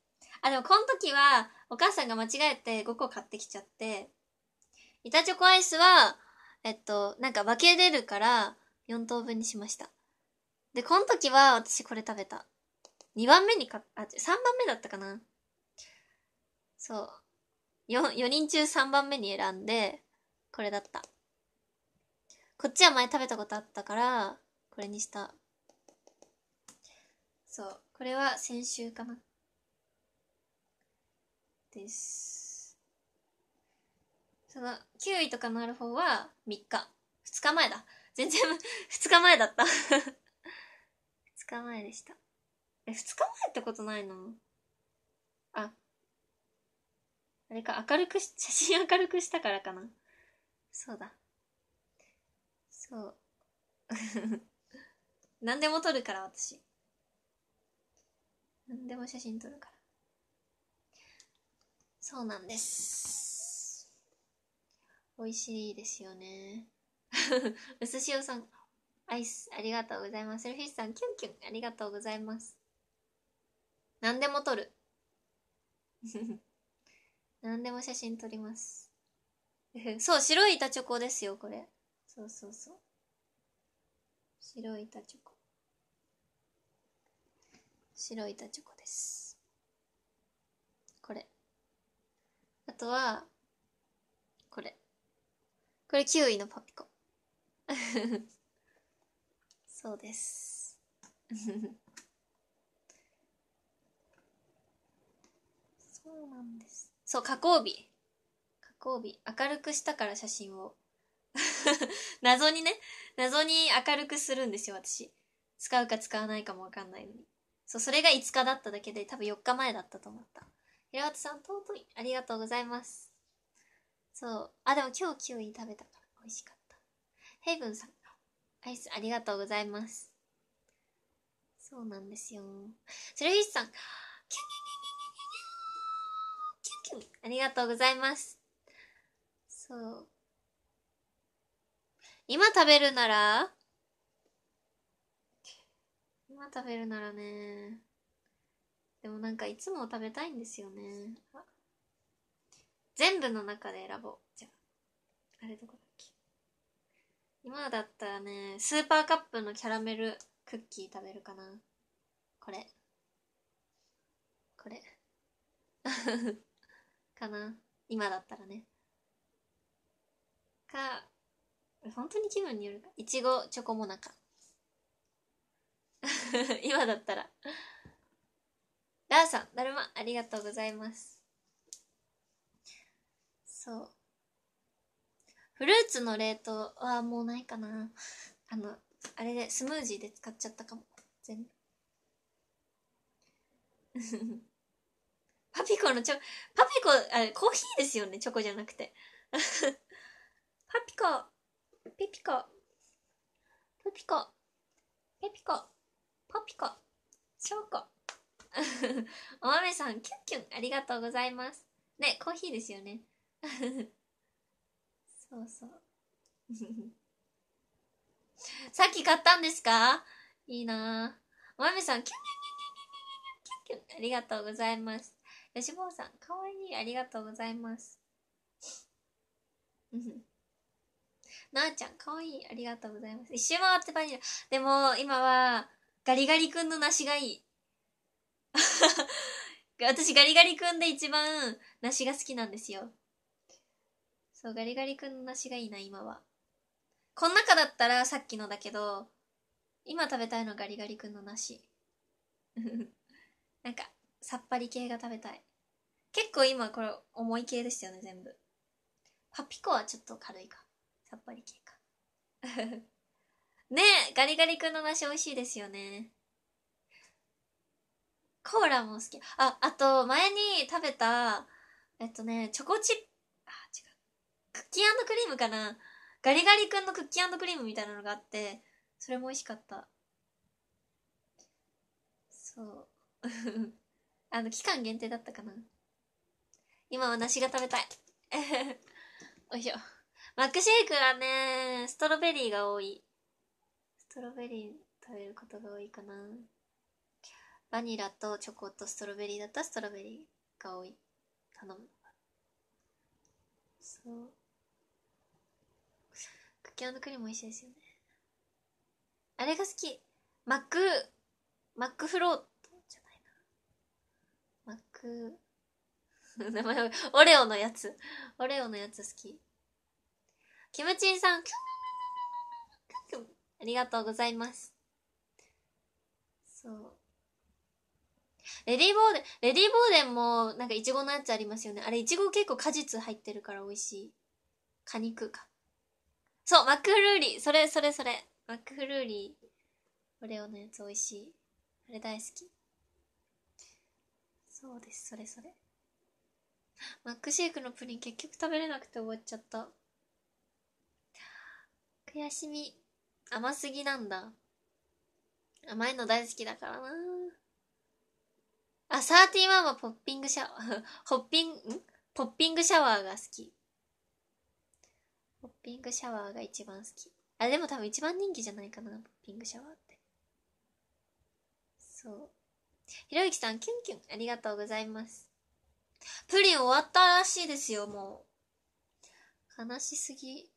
あ、でもこの時は、お母さんが間違えて5個買ってきちゃって、板チョコアイスは、えっと、なんか分けれるから、4等分にしました。で、この時は私これ食べた。2番目にか、あ、3番目だったかな。そう。4, 4人中3番目に選んで、これだった。こっちは前食べたことあったから、これにした。そう。これは先週かな。です。その9位とかのある方は3日2日前だ全然2 [LAUGHS] 日前だった2日前でしたえ2日前ってことないのああれか明るくし写真明るくしたからかなそうだそう [LAUGHS] 何でも撮るから私何でも写真撮るからそうなんです美味しいですよね。うすしおさん、アイス、ありがとうございます。セルフィッシュさん、キュンキュン、ありがとうございます。何でも撮る。[LAUGHS] 何でも写真撮ります。[LAUGHS] そう、白い板チョコですよ、これ。そうそうそう。白い板チョコ。白い板チョコです。これ。あとは、これ9位のパピコそうですそうなんですそう加工日加工日明るくしたから写真を [LAUGHS] 謎にね謎に明るくするんですよ私使うか使わないかもわかんないのにそうそれが5日だっただけで多分4日前だったと思った平和さん尊いありがとうございますそうあでも今日キウイ食べたから美味しかったヘイブンさんアイスありがとうございますそうなんですよセルフィッシュさんキュンキュンキュンキュンキュンキュンありがとうございますそう今食べるなら今食べるならねでもなんかいつも食べたいんですよね全部の中で選ぼう。じゃあ。あれどこだっけ今だったらね、スーパーカップのキャラメルクッキー食べるかな。これ。これ。[LAUGHS] かな。今だったらね。か、本当に気分によるか。いちごチョコモナカ。[LAUGHS] 今だったら。ラーさん、だるま、ありがとうございます。そうフルーツの冷凍はもうないかなあのあれでスムージーで使っちゃったかも全部 [LAUGHS] パピコのチョパピコあれコーヒーですよねチョコじゃなくて [LAUGHS] パピコピピコパピコペピコパピコチョコお豆さんキュンキュンありがとうございますねコーヒーですよね [LAUGHS] そうそう。[LAUGHS] さっき買ったんですかいいなぁ。まみさん、キュンキュンキュンキュンキュンキュンキュンありがとうございます。よしぼうさん、かわいい。ありがとうございます。[LAUGHS] なあちゃん、かわいい。ありがとうございます。一周回ってバニラ。でも、今は、ガリガリ君の梨がいい。私、ガリガリ君で一番梨が好きなんですよ。そう、ガリガリ君の梨がいいな、今は。この中だったらさっきのだけど、今食べたいのガリガリ君の梨。[LAUGHS] なんか、さっぱり系が食べたい。結構今これ重い系ですよね、全部。パピコはちょっと軽いか。さっぱり系か。[LAUGHS] ねえ、ガリガリ君の梨美味しいですよね。コーラも好き。あ、あと、前に食べた、えっとね、チョコチップ、あ、違う。クッキークリームかなガリガリ君のクッキークリームみたいなのがあって、それも美味しかった。そう。[LAUGHS] あの、期間限定だったかな。今は梨が食べたい。[LAUGHS] おいしょ。マックシェイクはね、ストロベリーが多い。ストロベリー食べることが多いかな。バニラとチョコとストロベリーだったらストロベリーが多い。頼む。そう。キャクリーム美味しいですよねあれが好きマックマックフロートじゃないなマック [LAUGHS] 名前オレオのやつオレオのやつ好きキムチンさんありがとうございますそうレディーボーデン、レディーボーデンもなんかいちごのやつありますよね。あれいちご結構果実入ってるから美味しい。果肉か。そう、マックフルーリー。それ、それ、それ。マックフルーリー。オレオのやつ美味しい。あれ大好き。そうです、それ、それ。マックシェイクのプリン結局食べれなくて終わっちゃった。悔しみ。甘すぎなんだ。甘いの大好きだからなあ、サーティワンはポッピングシャワー、[LAUGHS] ホッピング、んポッピングシャワーが好き。ピンクシャワーが一番好き。あ、でも多分一番人気じゃないかな、ピンクシャワーって。そう。ひろゆきさん、キュンキュン、ありがとうございます。プリン終わったらしいですよ、もう。悲しすぎ。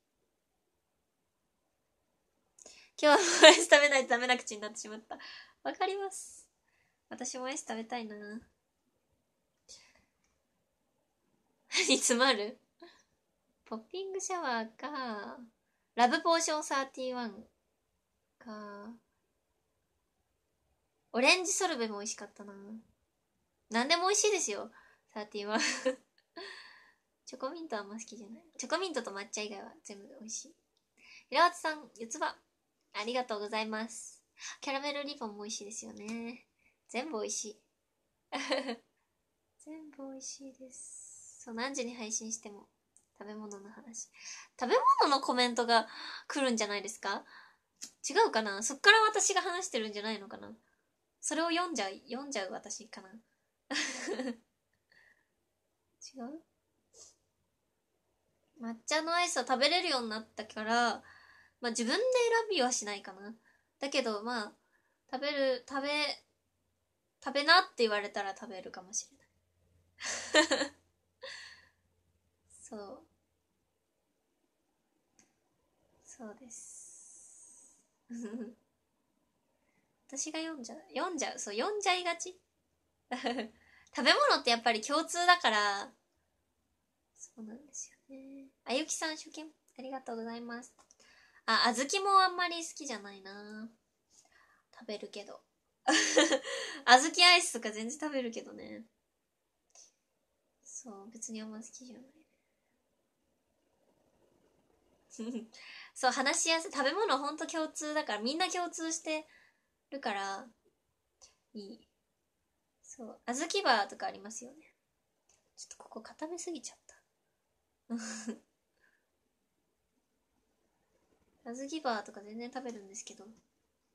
今日はもやス食べないとダメな口になってしまった。わかります。私もやス食べたいな。[LAUGHS] い、詰まるポッピングシャワーか、ラブポーション31か、オレンジソルベも美味しかったな。何でも美味しいですよ、31。[LAUGHS] チョコミントあんま好きじゃない。チョコミントと抹茶以外は全部美味しい。平松さん、四つ葉。ありがとうございます。キャラメルリボンも美味しいですよね。全部美味しい。[LAUGHS] 全部美味しいです。そう、何時に配信しても食べ物の話。食べ物のコメントが来るんじゃないですか違うかなそっから私が話してるんじゃないのかなそれを読んじゃう、読んじゃう私かな [LAUGHS] 違う抹茶のアイスは食べれるようになったから、まあ自分で選びはしないかな。だけどまあ、食べる、食べ、食べなって言われたら食べるかもしれない。[LAUGHS] そう。そうです私が読んじゃう読んじゃうそう読んじゃいがち [LAUGHS] 食べ物ってやっぱり共通だからそうなんですよねあゆきさん初見ありがとうございますあ小豆もあんまり好きじゃないな食べるけど [LAUGHS] 小豆アイスとか全然食べるけどねそう別にあんま好きじゃないうんそう話しやすい食べ物ほんと共通だからみんな共通してるからいいそう小豆バーとかありますよねちょっとここ固めすぎちゃった [LAUGHS] 小豆バーとか全然食べるんですけど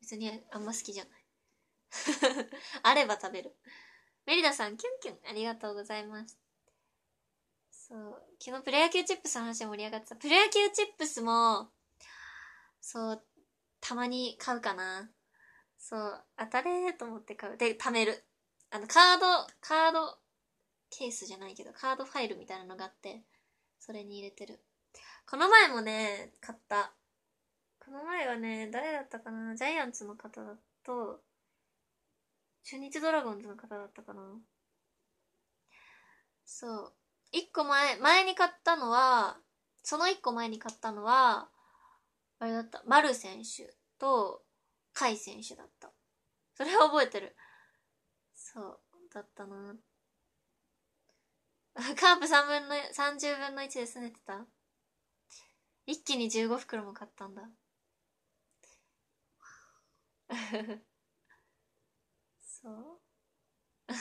別にあんま好きじゃない [LAUGHS] あれば食べるメリダさんキュンキュンありがとうございますそう昨日プロ野球チップスの話盛り上がってたプロ野球チップスもそう、たまに買うかな。そう、当たれーと思って買う。で、貯める。あの、カード、カード、ケースじゃないけど、カードファイルみたいなのがあって、それに入れてる。この前もね、買った。この前はね、誰だったかなジャイアンツの方だと、中日ドラゴンズの方だったかなそう。一個前、前に買ったのは、その一個前に買ったのは、あれだった。丸選手と、甲斐選手だった。それは覚えてる。そう、だったな。カープ3分の、30分の1で拗ねてた一気に15袋も買ったんだ。[LAUGHS] そう [LAUGHS]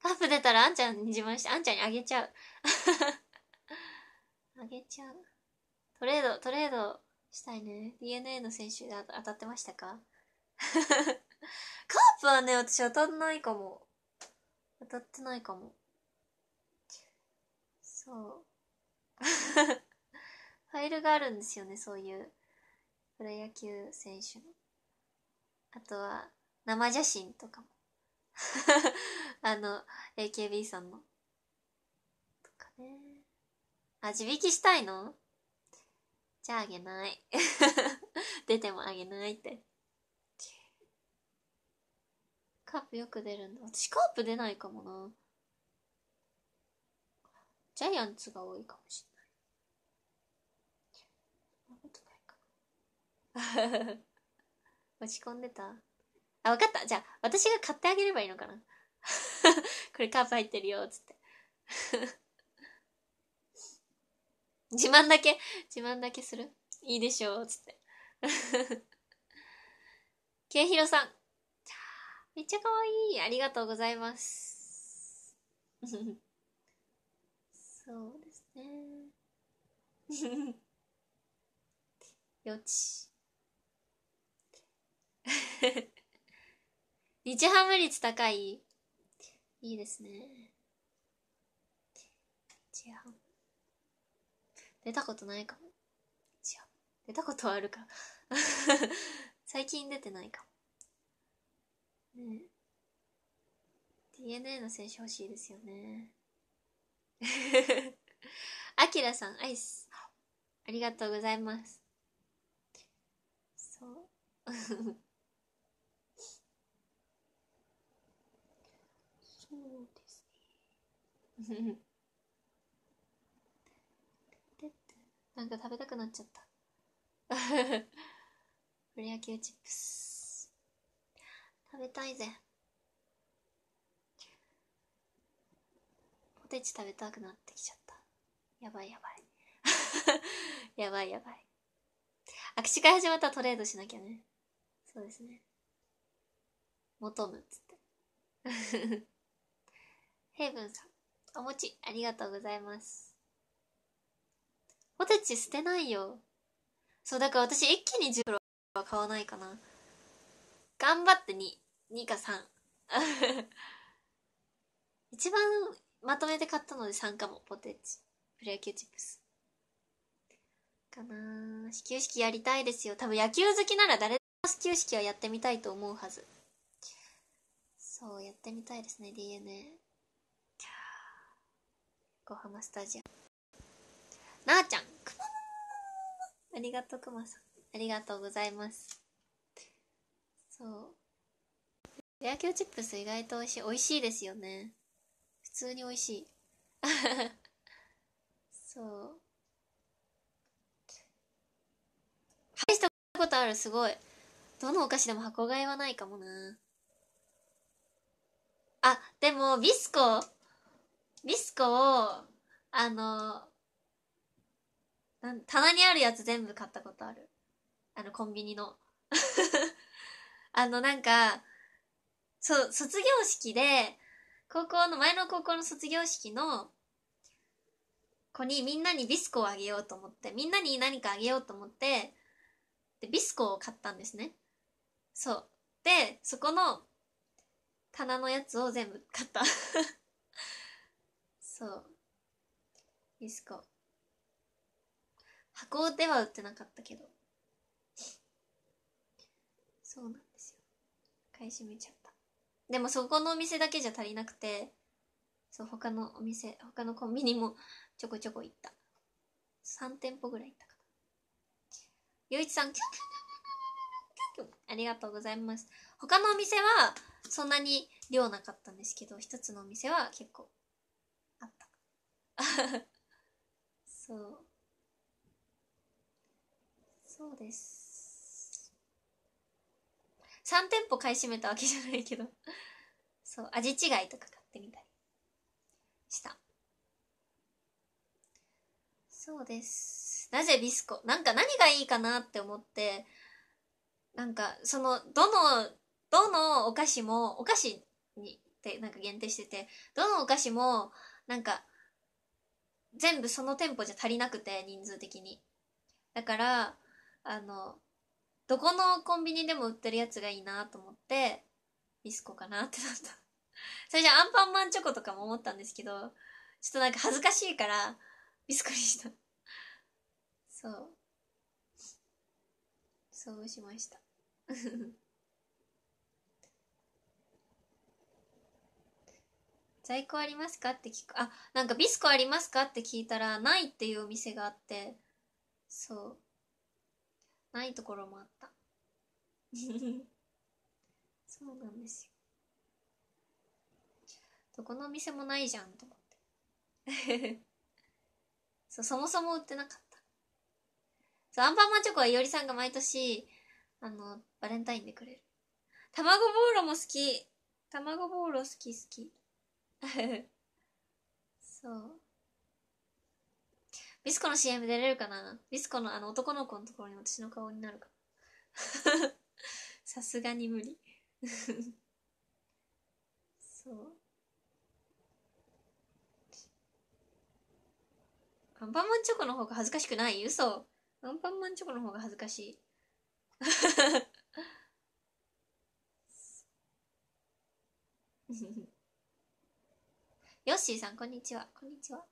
カープ出たらあんちゃんに自慢して、あんちゃんにあげちゃうあげちゃう。トレード、トレードしたいね。DNA の選手で当たってましたか [LAUGHS] カープはね、私当たんないかも。当たってないかも。そう。[LAUGHS] ファイルがあるんですよね、そういう。プロ野球選手の。あとは、生写真とかも。[LAUGHS] あの、AKB さんの。とかね。味引きしたいのじゃああげない。[LAUGHS] 出てもあげないって。カープよく出るんだ。私カープ出ないかもな。ジャイアンツが多いかもしれない。そんなことないかな。[LAUGHS] 落ち込んでたあ、分かった。じゃあ、私が買ってあげればいいのかな。[LAUGHS] これカープ入ってるよ、つって。自慢だけ、自慢だけするいいでしょう、つって。けいひろさん。めっちゃかわいい。ありがとうございます。[LAUGHS] そうですね。[LAUGHS] よち。[LAUGHS] 日ハム率高いいいですね。日ハム。出たことないかも。違う。出たことはあるか。[LAUGHS] 最近出てないかも。ね DNA の選手欲しいですよね。あきらさん、アイス。ありがとうございます。そう。[LAUGHS] そうですね。[LAUGHS] なんか食べたくなっちゃった。プレューチップス。食べたいぜ。ポテチ食べたくなってきちゃった。やばいやばい。[LAUGHS] やばいやばい。握手会始まったらトレードしなきゃね。そうですね。求むっつって。[LAUGHS] ヘイブンさん、お餅ありがとうございます。ポテチ捨てないよそうだから私一気に10袋は買わないかな頑張って22か3 [LAUGHS] 一番まとめて買ったので3かもポテチプロ野球チップスかな始球式やりたいですよ多分野球好きなら誰でも始球式はやってみたいと思うはずそうやってみたいですね d n a 横浜スタジアムなあちゃんありがとう、くまさん。ありがとうございます。そう。レアキューチップス意外と美味しい。美味しいですよね。普通に美味しい。[LAUGHS] そう。試したことある、すごい。どのお菓子でも箱買いはないかもな。あ、でも、ビスコビスコを、あの、なん棚にあるやつ全部買ったことある。あの、コンビニの。[LAUGHS] あの、なんか、そう、卒業式で、高校の、前の高校の卒業式の子にみんなにビスコをあげようと思って、みんなに何かあげようと思って、で、ビスコを買ったんですね。そう。で、そこの棚のやつを全部買った [LAUGHS] そう。ビスコ。箱では売ってなかったけどそうなんですよ買い占めちゃったでもそこのお店だけじゃ足りなくてそう他のお店他のコンビニもちょこちょこ行った3店舗ぐらい行ったかなゆ一いさんキュンありがとうございます。他のお店はそんなに量なかったんですけど、一つのお店は結構あった。[LAUGHS] そう。そうです3店舗買い占めたわけじゃないけど [LAUGHS] そう味違いとか買ってみたりしたそうですなぜビスコなんか何がいいかなって思ってなんかそのどのどのお菓子もお菓子にってなんか限定しててどのお菓子もなんか全部その店舗じゃ足りなくて人数的にだからあの、どこのコンビニでも売ってるやつがいいなと思って、ビスコかなってなった。[LAUGHS] それじゃアンパンマンチョコとかも思ったんですけど、ちょっとなんか恥ずかしいから、ビスコにした。そう。そうしました。[LAUGHS] 在庫ありますかって聞く。あ、なんかビスコありますかって聞いたら、ないっていうお店があって、そう。ないところもあった [LAUGHS] そうなんですよどこの店もないじゃんと思って [LAUGHS] そうそもそも売ってなかったそうアンパンマンチョコはいおりさんが毎年あのバレンタインでくれる卵ボーロも好き卵ボーロ好き好き [LAUGHS] そうビスコの CM 出れるかなビスコのあの男の子のところに私の顔になるかな。[LAUGHS] さすがに無理 [LAUGHS] そう。アンパンマンチョコの方が恥ずかしくない嘘。アンパンマンチョコの方が恥ずかしい。[LAUGHS] ヨッシーさん、こんにちは。こんにちは。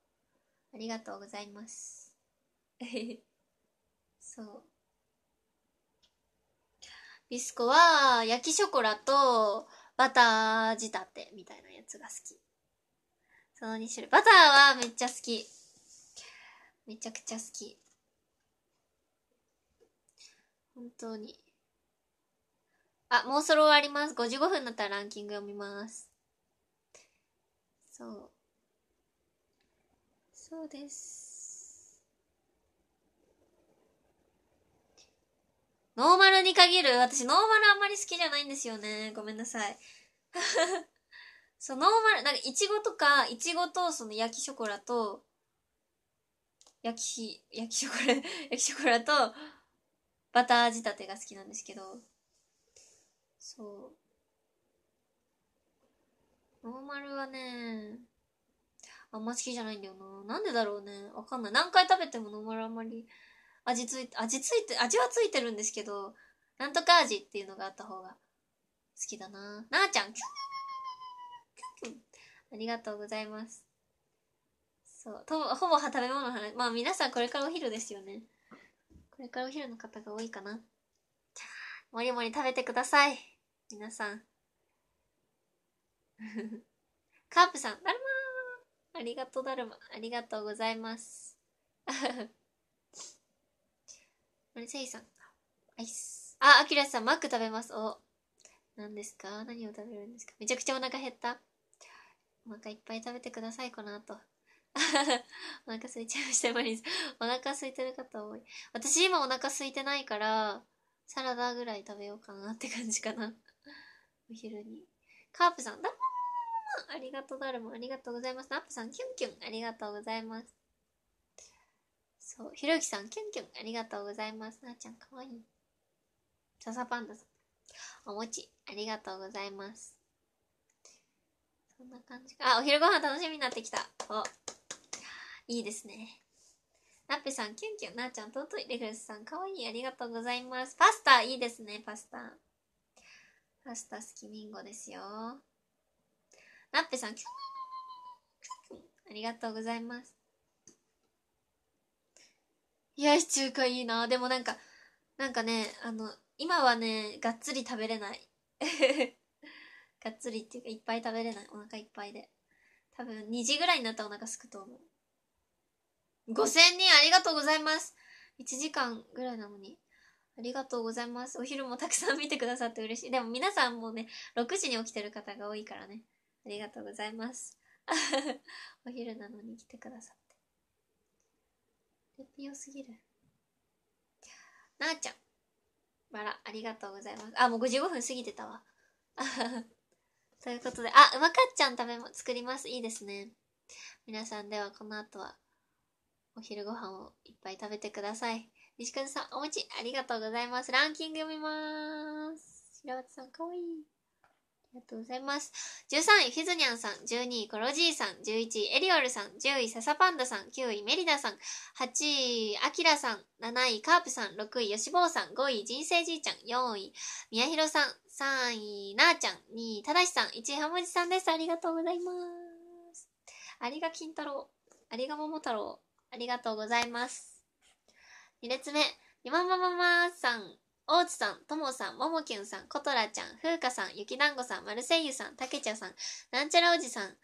ありがとうございます。[LAUGHS] そう。ビスコは、焼きショコラと、バター仕立てみたいなやつが好き。その2種類。バターはめっちゃ好き。めちゃくちゃ好き。本当に。あ、もうそろ終わります。55分になったらランキング読みます。そう。そうですノーマルに限る私ノーマルあんまり好きじゃないんですよねごめんなさいそうノーマルなんかいちごとかいちごとその焼きショコラと焼き焼きショコラ [LAUGHS] 焼きショコラとバター仕立てが好きなんですけどそうノーマルはねあんま好きじゃないんだよな。なんでだろうね。わかんない。何回食べてもノーマルあんまり味ついて、味ついて、味はついてるんですけど、なんとか味っていうのがあった方が好きだな。なあちゃん、キュンキュンキュンキュンありがとうございます。そう。とほぼ食べ物の話。まあ皆さんこれからお昼ですよね。これからお昼の方が多いかな。もりもり食べてください。皆さん。[LAUGHS] カープさん、だるまーありがとうだるま、ありがとうございます。マリセイさんアイス。あ、アキラさん、マック食べます。お。何ですか何を食べるんですかめちゃくちゃお腹減ったお腹いっぱい食べてください、この後。[LAUGHS] お腹空いちゃいました、マリさん。お腹空いてる方多い。私今お腹空いてないから、サラダぐらい食べようかなって感じかな。お昼に。カープさん、だ [LAUGHS] ありがとうだるもありがとうございます。ナップさん、キュンキュンありがとうございます。そう、ひろゆきさん、キュンキュンありがとうございます。なーちゃん、かわいい。笹パンダさん、お餅ありがとうございます。そんな感じか。あ、お昼ご飯楽しみになってきた。お、いいですね。ナッペさん、キュンキュン、なーちゃん、尊い、レグルスさん、かわいい、ありがとうございます。パスタ、いいですね、パスタ。パスタ好きミンゴですよ。ラッペさん、ありがとうございます。冷やし中華いいな。でもなんか、なんかね、あの、今はね、がっつり食べれない。[LAUGHS] がっつりっていうか、いっぱい食べれない。お腹いっぱいで。多分、2時ぐらいになったらお腹すくと思う。5000人ありがとうございます。1時間ぐらいなのに。ありがとうございます。お昼もたくさん見てくださって嬉しい。でも皆さんもね、6時に起きてる方が多いからね。ありがとうございます。[LAUGHS] お昼なのに来てくださって。レピオすぎる。なあちゃん。バラ、ありがとうございます。あ、もう55分過ぎてたわ。[LAUGHS] ということで、あ、うまかっちゃん食べも作ります。いいですね。皆さんではこの後は、お昼ご飯をいっぱい食べてください。西風さん、お餅ありがとうございます。ランキング読みます。白松さん、かわいい。ありがとうございます。13位、フィズニャンさん。12位、コロジーさん。11位、エリオルさん。10位、ササパンダさん。9位、メリダさん。8位、アキラさん。7位、カープさん。6位、ヨシボウさん。5位、人生じいちゃん。4位、ヒロさん。3位、なーちゃん。2位、ただしさん。1位、ハモジさんです。ありがとうございます。ありが金太郎。ありが桃太郎。ありがとうございます。2列目、ママまままさん。大津さん、ともさん、ももきゅんさん、ことらちゃん、ふうかさん、ゆきだんごさん、まるせゆさん、たけちゃさん、なんちゃらおじさん、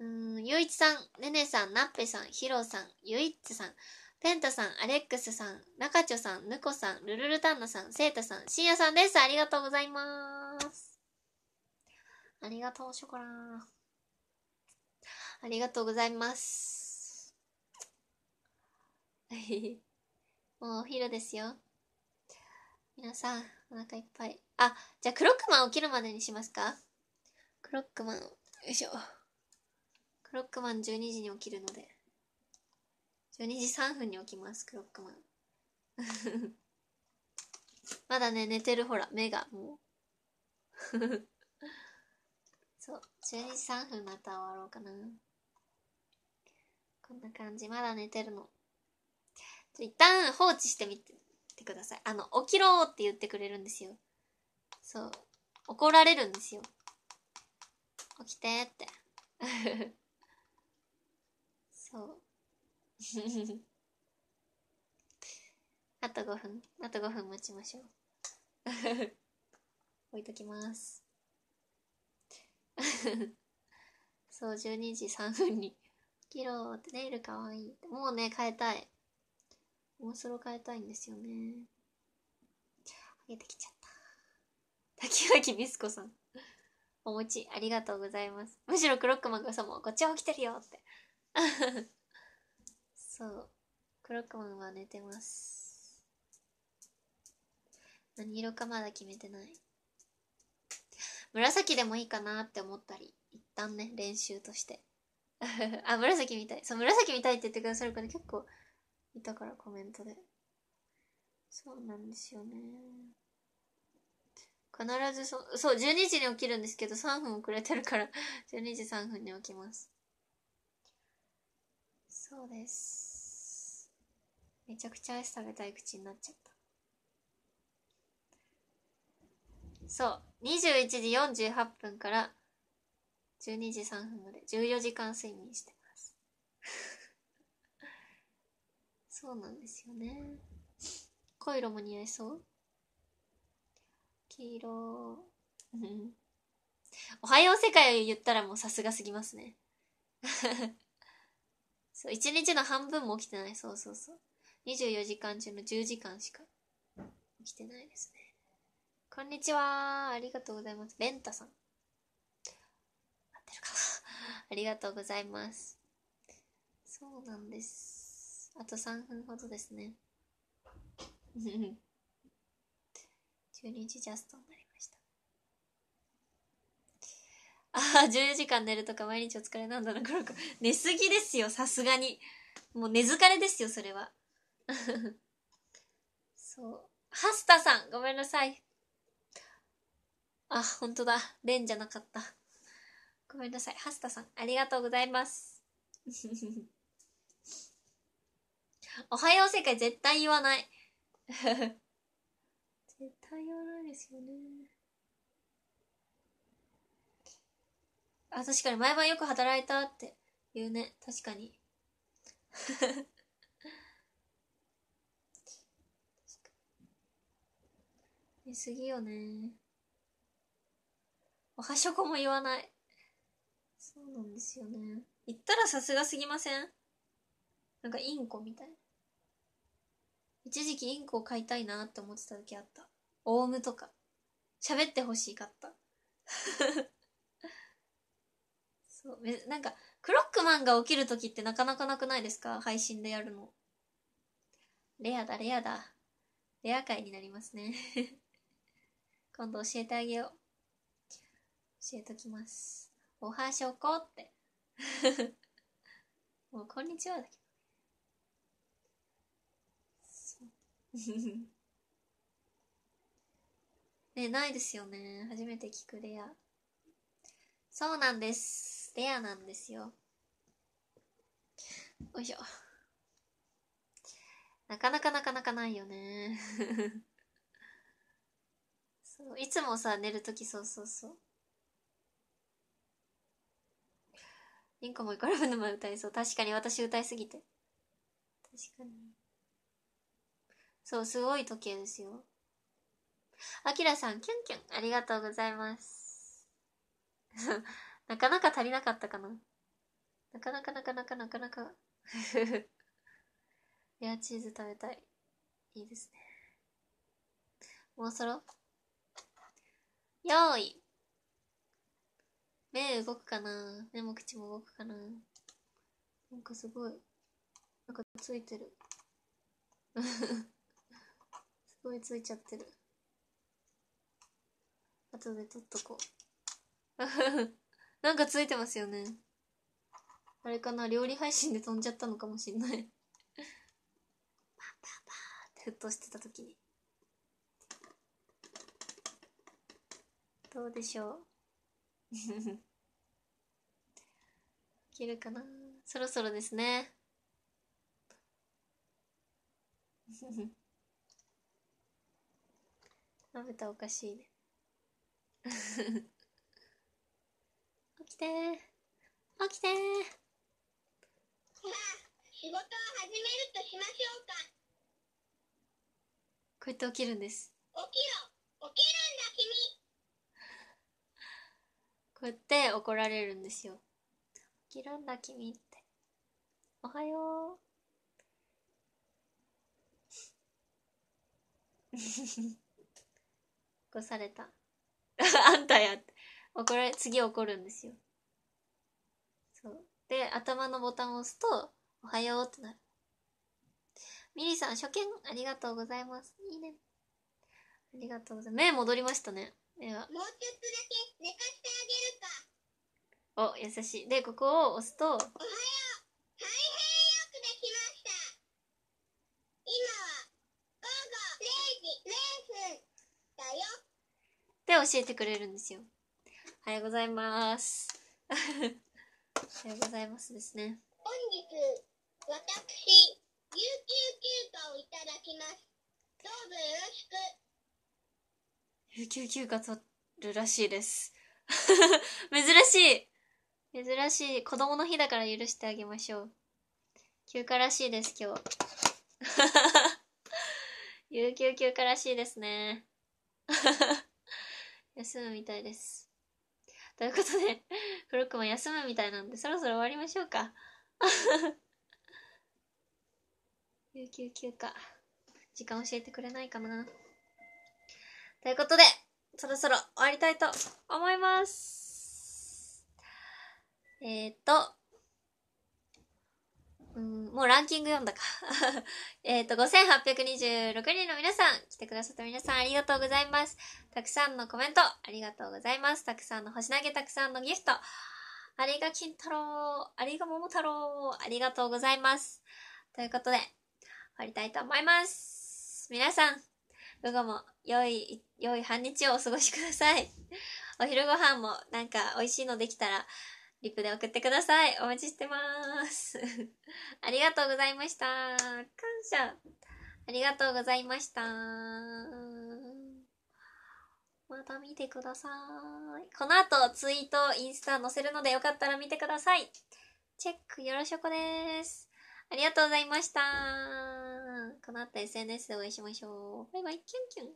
うん、ゆういちさん、ねねさん、なっぺさん、ひろさん、ゆいっちさん、ペンタさん、アレックスさん、なかちょさん、ぬこさん、るるるたんなさん、せいたさん、しんやさんです。ありがとうございます。ありがとう、ショコラありがとうございます。[LAUGHS] もうお昼ですよ。皆さん、お腹いっぱい。あ、じゃあクロックマン起きるまでにしますかクロックマン、よいしょ。クロックマン12時に起きるので。12時3分に起きます、クロックマン。[LAUGHS] まだね、寝てるほら、目がもう。[LAUGHS] そう、12時3分また終わろうかな。こんな感じ、まだ寝てるの。一旦放置してみててください。あの、起きろって言ってくれるんですよ。そう。怒られるんですよ。起きてって。[LAUGHS] そう。[LAUGHS] あと5分。あと5分待ちましょう。[LAUGHS] 置いときます。そう、12時3分に。起きろってネイルかわいい。もうね、変えたい。面白変えたいんですよねあげてきちゃった滝脇ビスコさんお餅ありがとうございますむしろクロックマンがさもこっちは起きてるよって [LAUGHS] そうクロックマンは寝てます何色かまだ決めてない紫でもいいかなって思ったり一旦ね練習として [LAUGHS] あ紫みたいそう紫みたいって言ってくださるから結構いたからコメントでそうなんですよね必ずそそう12時に起きるんですけど3分遅れてるから12 [LAUGHS] 時3分に起きますそうですめちゃくちゃアイス食べたい口になっちゃったそう21時48分から12時3分まで14時間睡眠してそうなんですよね濃い色も似合いそう黄色おはよう世界を言ったらもうさすがすぎますね [LAUGHS] そう一日の半分も起きてないそうそうそう24時間中の10時間しか起きてないですねこんにちはありがとうございますレンタさん合ってるかな [LAUGHS] ありがとうございますそうなんですあと3分ほどですね。12 [LAUGHS] 時ジャストになりました。ああ、14時間寝るとか毎日お疲れなんだな、黒く。寝すぎですよ、さすがに。もう寝疲れですよ、それは。[LAUGHS] そう。ハスタさん、ごめんなさい。あ、ほんとだ。レンじゃなかった。ごめんなさい。ハスタさん、ありがとうございます。おはよう世界絶対言わない。絶対言わないですよね。あ、確かに毎晩よく働いたって言うね。確かに。寝すぎよね。おはしょこも言わない。そうなんですよね。言ったらさすがすぎませんなんかインコみたいな。一時期インコを飼いたいなって思ってた時あった。オウムとか。喋ってほしかった。[LAUGHS] そう、め、なんか、クロックマンが起きる時ってなかなかなくないですか配信でやるの。レアだ、レアだ。レア会になりますね [LAUGHS] 今度教えてあげよう。教えときます。おはしょこって [LAUGHS] もう、こんにちはだけど。[LAUGHS] ねないですよね初めて聞くレアそうなんですレアなんですよよいしょなかなかなかなかないよね [LAUGHS] そういつもさ寝るときそうそうそうインコもイコラブの前歌いそう確かに私歌いすぎて確かにそう、すごい時計ですよ。あきらさん、キュンキュン、ありがとうございます。[LAUGHS] なかなか足りなかったかな。なかなかなかなかなかなか。レ [LAUGHS] アチーズ食べたい。いいですね。もうそろ用意目動くかな目も口も動くかななんかすごい。なんかついてる。[LAUGHS] 追いついちゃってる後で取っとこう [LAUGHS] なんかついてますよねあれかな料理配信で飛んじゃったのかもしんないパンパンパンって沸騰してた時にどうでしょうけるかなそろそろですねまぶたおかしいね [LAUGHS] 起きて起きてまあ仕事を始めるとしましょうかこうやって起きるんです起きろ起きるんだ君 [LAUGHS] こうやって怒られるんですよ。起きるんだ君って。おはよう。[LAUGHS] こされた [LAUGHS] あんたやって怒られ次怒るんですよそうで頭のボタンを押すとおはようってなるミリさん初見ありがとうございますいいねありがとうございます目戻りましたね目はもうちょっとだけ寝かしてあげるかお優しいでここを押すとおはようで教えてくれるんですよ。おはようございます。おはようございますですね。本日、私、有給休暇をいただきます。どうぞよろしく。有給休暇取るらしいです。珍しい珍しい。子供の日だから許してあげましょう。休暇らしいです、今日。[LAUGHS] 有給休暇らしいですね。休むみたいです。ということで、[LAUGHS] フロックも休むみたいなんで、そろそろ終わりましょうか。[LAUGHS] 有給休暇。時間教えてくれないかな。ということで、そろそろ終わりたいと思います。えー、っと、うん、もうランキング読んだか [LAUGHS] えっと、5826人の皆さん、来てくださった皆さんありがとうございます。たくさんのコメント、ありがとうございます。たくさんの星投げ、たくさんのギフト、ありが金太郎、ありが桃太郎、ありがとうございます。ということで、終わりたいと思います。皆さん、午後も良い、良い半日をお過ごしください。お昼ご飯もなんか美味しいのできたら、リプで送ってください。お待ちしてます。[LAUGHS] ありがとうございました。感謝。ありがとうございました。また見てください。この後、ツイート、インスタ載せるのでよかったら見てください。チェックよろしくです。ありがとうございました。この後 SNS でお会いしましょう。バイバイ、キュンキュン。あ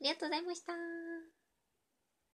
りがとうございました。